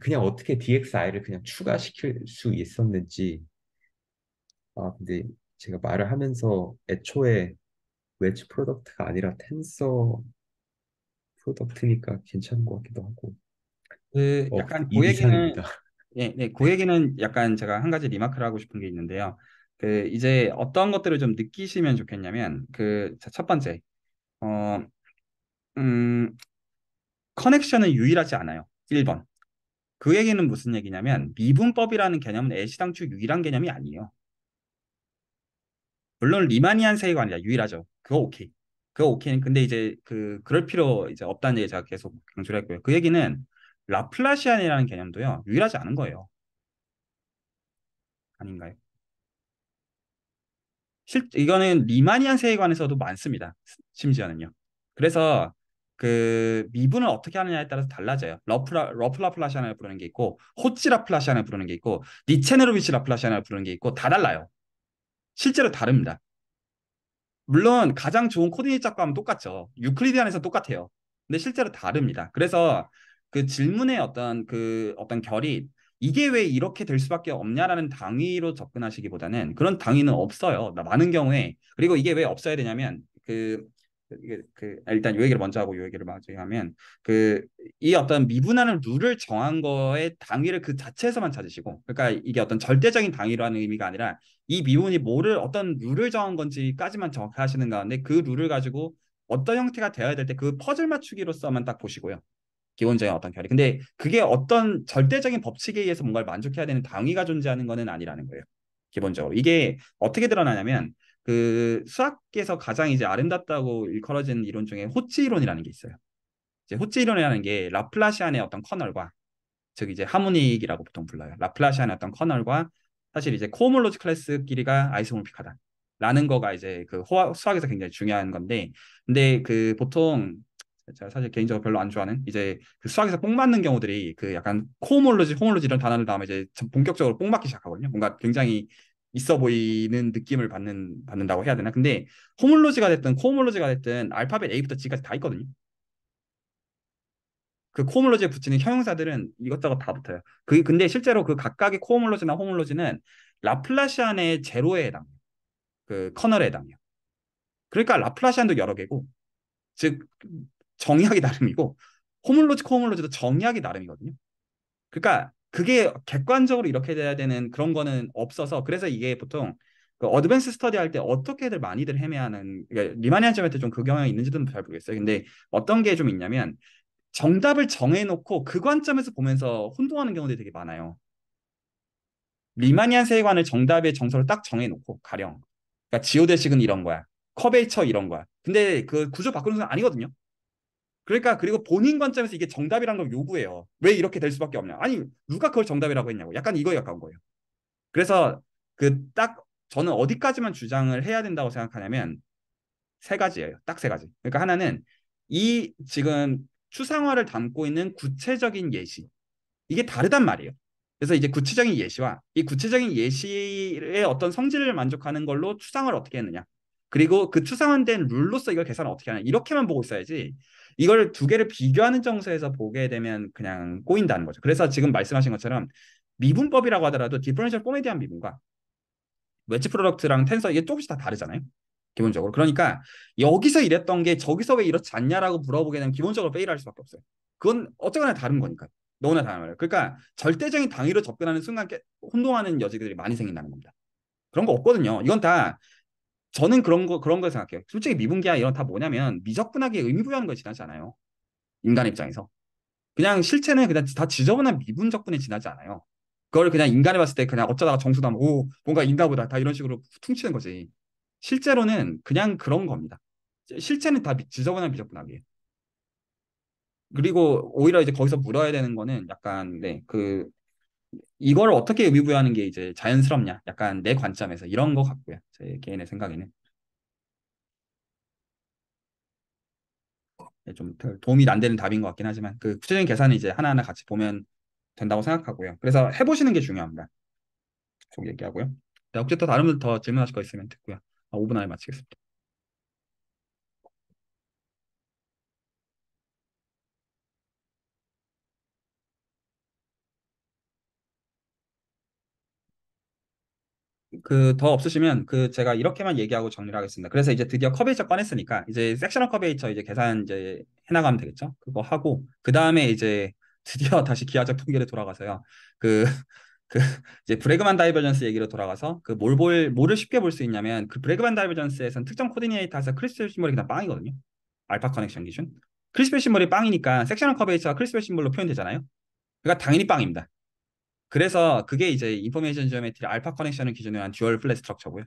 Speaker 2: 그냥 어떻게 DXI를 그냥 추가시킬 수 있었는지 아 근데 제가 말을 하면서 애초에 웨지 프로덕트가 아니라 텐서 프로덕트니까 괜찮은 것 같기도 하고. 그 어, 약간 그 얘기는
Speaker 1: 예, 네, 네, 고 얘기는 약간 제가 한 가지 리마크를 하고 싶은 게 있는데요. 그 이제 어떤 것들을 좀 느끼시면 좋겠냐면 그 첫 번째 어 음, 커넥션은 유일하지 않아요. 1번. 그 얘기는 무슨 얘기냐면 미분법이라는 개념은 애시당초 유일한 개념이 아니에요. 물론 리마니안 세계관이라 유일하죠. 그거 오케이. 그거 오케이. 근데 이제 그 그럴 필요 이제 없다는 얘기 제가 계속 강조를 했고요. 그 얘기는 라플라시안이라는 개념도요. 유일하지 않은 거예요. 아닌가요? 실 이거는 리마니안 세계관에서도 많습니다. 심지어는요. 그래서 그 미분을 어떻게 하느냐에 따라서 달라져요. 러플라 러플라플라시안을 부르는 게 있고 호치라플라시안을 부르는 게 있고 니체네로비치 라플라시안을 부르는 게 있고 다 달라요. 실제로 다릅니다. 물론 가장 좋은 코디네이 작가 하면 똑같죠. 유클리디안에서 똑같아요. 근데 실제로 다릅니다. 그래서 그 질문의 어떤 그 어떤 결이 이게 왜 이렇게 될 수밖에 없냐라는 당위로 접근하시기보다는 그런 당위는 없어요. 많은 경우에 그리고 이게 왜 없어야 되냐면 그 이게 그 일단 요 얘기를 먼저 하고 요 얘기를 마무하면그 이 어떤 미분하는 룰을 정한 거에 당위를 그 자체에서만 찾으시고 그러니까 이게 어떤 절대적인 당위라는 의미가 아니라 이 미분이 뭐를 어떤 룰을 정한 건지까지만 정확하시는 히 가운데 그 룰을 가지고 어떤 형태가 되어야 될 때 그 퍼즐 맞추기로서만 딱 보시고요. 기본적인 어떤 결이. 근데 그게 어떤 절대적인 법칙에 의해서 뭔가를 만족해야 되는 당위가 존재하는 거는 아니라는 거예요. 기본적으로 이게 어떻게 드러나냐면 그 수학에서 가장 이제 아름답다고 일컬어지는 이론 중에 호치 이론이라는 게 있어요. 이제 호치 이론이라는 게 라플라시안의 어떤 커널과 즉 이제 하모닉이라고 보통 불러요. 라플라시안의 어떤 커널과 사실 이제 코몰로지 클래스끼리가 아이소몰픽하다. 라는 거가 이제 그 호화, 수학에서 굉장히 중요한 건데 근데 그 보통 제가 사실 개인적으로 별로 안 좋아하는 이제 그 수학에서 뽕 맞는 경우들이 그 약간 코몰로지호몰로지 이런 단어를 다음에 이제 본격적으로 뽕 맞기 시작하거든요. 뭔가 굉장히 있어 보이는 느낌을 받는 받는다고 해야 되나? 근데 호물로지가 됐든 코물로지가 됐든 알파벳 A부터 G까지 다 있거든요. 그코물로지에 붙이는 형용사들은 이것저것 다 붙어요. 그 근데 실제로 그 각각의 코물로지나 호물로지는 라플라시안의 제로에 해당해요. 그 커널에 해당해요. 그러니까 라플라시안도 여러 개고 즉정의학이 <laughs> 나름이고 호물로지 코물로지도정의학이 나름이거든요. 그러니까 그게 객관적으로 이렇게 돼야 되는 그런 거는 없어서 그래서 이게 보통 그 어드밴스 스터디 할 때 어떻게들 많이들 헤매하는 그러니까 리마니안점한테 좀그 경향이 있는지도 잘 모르겠어요. 근데 어떤 게 좀 있냐면 정답을 정해놓고 그 관점에서 보면서 혼동하는 경우들이 되게 많아요. 리마니안 세관을 정답의 정서를 딱 정해놓고 가령 그러니까 지오대식은 이런 거야. 커베이처 이런 거야. 근데 그 구조 바꾸는 건 아니거든요. 그러니까 그리고 본인 관점에서 이게 정답이라는 걸 요구해요. 왜 이렇게 될 수밖에 없냐? 아니 누가 그걸 정답이라고 했냐고. 약간 이거에 가까운 거예요. 그래서 그 딱 저는 어디까지만 주장을 해야 된다고 생각하냐면 세 가지예요. 딱 세 가지. 그러니까 하나는 이 지금 추상화를 담고 있는 구체적인 예시 이게 다르단 말이에요. 그래서 이제 구체적인 예시와 이 구체적인 예시의 어떤 성질을 만족하는 걸로 추상을 어떻게 했느냐 그리고 그 추상화된 룰로서 이걸 계산을 어떻게 하냐 이렇게만 보고 있어야지 이걸 두 개를 비교하는 정서에서 보게 되면 그냥 꼬인다는 거죠. 그래서 지금 말씀하신 것처럼 미분법이라고 하더라도 디퍼런셜 폼에 대한 미분과 웨치 프로덕트랑 텐서 이게 조금씩 다 다르잖아요. 기본적으로. 그러니까 여기서 이랬던 게 저기서 왜 이렇지 않냐라고 물어보게 되면 기본적으로 페일할 수밖에 없어요. 그건 어쨌거나 다른 거니까. 너무나 다른 말이요 그러니까 절대적인 당위로 접근하는 순간 혼동하는 여지들이 많이 생긴다는 겁니다. 그런 거 없거든요. 이건 다 저는 그런 거 그런 걸 생각해요. 솔직히 미분기와 아 이런 다 뭐냐면 미적분하게 의미 부여하는 걸 지나지 않아요. 인간 입장에서 그냥 실체는 그냥 다 지저분한 미분적분에 지나지 않아요. 그걸 그냥 인간이 봤을 때 그냥 어쩌다가 정수 나면 오 뭔가 인다보다 다 이런 식으로 퉁치는 거지. 실제로는 그냥 그런 겁니다. 실체는 다 지저분한 미적분하게. 그리고 오히려 이제 거기서 물어야 되는 거는 약간 네그 이걸 어떻게 의미 부여하는 게 이제 자연스럽냐 약간 내 관점에서 이런 거 같고요 제 개인의 생각에는 네, 좀 도움이 안 되는 답인 것 같긴 하지만 그 구체적인 계산은 이제 하나하나 같이 보면 된다고 생각하고요 그래서 해보시는 게 중요합니다 꼭 얘기하고요 네, 혹시 또 다른 분들더 질문하실 거 있으면 듣고요 5분 아, 안에 마치겠습니다 그더 없으시면 그 제가 이렇게만 얘기하고 정리를 하겠습니다. 그래서 이제 드디어 커베이처 꺼냈으니까 이제 섹셔널 커베이처 이제 계산 이제 해나가면 되겠죠. 그거 하고 그 다음에 이제 드디어 <laughs> 다시 기하적 통계로 돌아가서요. 그그 그 이제 브레그만 다이버전스 얘기로 돌아가서 그 뭘 볼, 뭐를 쉽게 볼 수 있냐면 그 브레그만 다이버전스에서는 특정 코디네이터에서 크리스피 심볼이 그냥 빵이거든요. 알파 커넥션 기준. 크리스피 심볼이 빵이니까 섹셔널 커베이처가 크리스피 심볼로 표현되잖아요. 그러니까 당연히 빵입니다. 그래서 그게 이제 인포메이션 지오메트리 알파 커넥션을 기준으로 한 듀얼 플랫 스트럭처고요.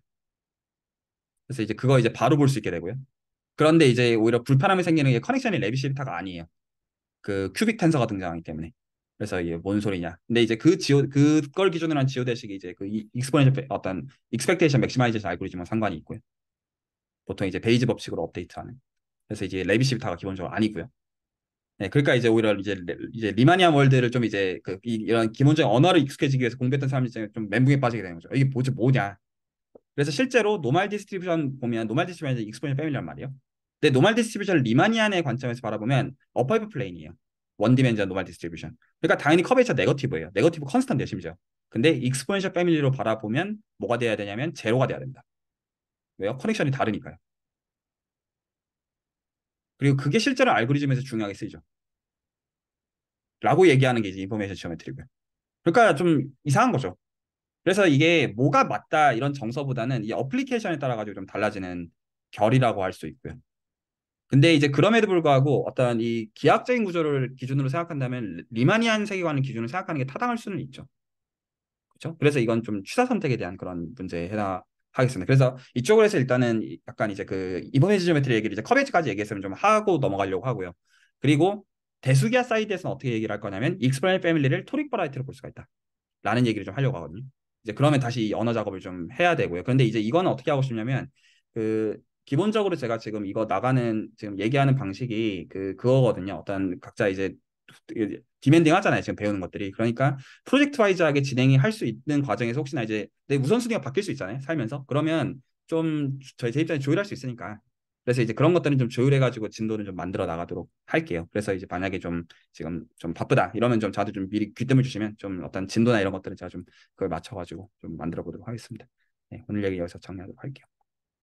Speaker 1: 그래서 이제 그거 이제 바로 볼 수 있게 되고요. 그런데 이제 오히려 불편함이 생기는 게 커넥션이 레비시비타가 아니에요. 그 큐빅 텐서가 등장하기 때문에. 그래서 이게 뭔 소리냐. 근데 이제 그 지오 그걸 기준으로 한 지오대식이 이제 그 익스포넨셜 어떤 익스펙테이션 맥시마이제이션 알고리즘과 상관이 있고요. 보통 이제 베이지 법칙으로 업데이트하는. 그래서 이제 레비시비타가 기본적으로 아니고요. 네, 그러니까 이제 오히려 이제 이제 리마니안 월드를 좀 이제 그 이런 기본적인 언어를 익숙해지기 위해서 공부했던 사람 입장에 좀 멘붕에 빠지게 되는 거죠. 이게 도대 뭐냐? 그래서 실제로 노말 디스트리뷰션 보면 노말 디스트리뷰션이 익스포니션 패밀리란 말이에요. 근데 노말 디스트리뷰션 리마니안의 관점에서 바라보면 어퍼이브 플레인이에요. 원디멘전 노말 디스트리뷰션. 그러니까 당연히 커베이처 네거티브예요. 네거티브 컨스턴트예요 심지어. 근데 익스포니션 패밀리로 바라보면 뭐가 돼야 되냐면 제로가 돼야 된다. 왜요? 커넥션이 다르니까요. 그리고 그게 실제로 알고리즘에서 중요하게 쓰이죠. 라고 얘기하는 게 이제 인포메이션 지오메트리고요. 그러니까 좀 이상한 거죠. 그래서 이게 뭐가 맞다 이런 정서보다는 이 어플리케이션에 따라 가지고 좀 달라지는 결이라고 할 수 있고요. 근데 이제 그럼에도 불구하고 어떤 이기학적인 구조를 기준으로 생각한다면 리마니안 세계관을 기준으로 생각하는 게 타당할 수는 있죠. 그렇죠? 그래서 이건 좀 취사 선택에 대한 그런 문제에 해당 하겠습니다. 그래서 이쪽으로 해서 일단은 약간 이제 그 이번에 지점에트리 얘기를 이제 커베지까지 얘기했으면 좀 하고 넘어가려고 하고요. 그리고 대수기아 사이드에서는 어떻게 얘기를 할 거냐면 익스플레인 패밀리를 토릭 버라이트로 볼 수가 있다. 라는 얘기를 좀 하려고 하거든요. 이제 그러면 다시 언어 작업을 좀 해야 되고요. 그런데 이제 이거는 어떻게 하고 싶냐면 그 기본적으로 제가 지금 이거 나가는 지금 얘기하는 방식이 그 그거거든요. 어떤 각자 이제 디멘딩 하잖아요. 지금 배우는 것들이. 그러니까 프로젝트 와이즈하게 진행이 할 수 있는 과정에서 혹시나 이제 내 우선순위가 바뀔 수 있잖아요. 살면서. 그러면 좀 저희 제 입장에 조율할 수 있으니까. 그래서 이제 그런 것들은 좀 조율해가지고 진도를 좀 만들어 나가도록 할게요. 그래서 이제 만약에 좀 지금 좀 바쁘다 이러면 좀 저한테 좀 미리 귀뜸을 주시면 좀 어떤 진도나 이런 것들은 제가 좀 그걸 맞춰가지고 좀 만들어 보도록 하겠습니다. 네, 오늘 얘기 여기서 정리하도록 할게요.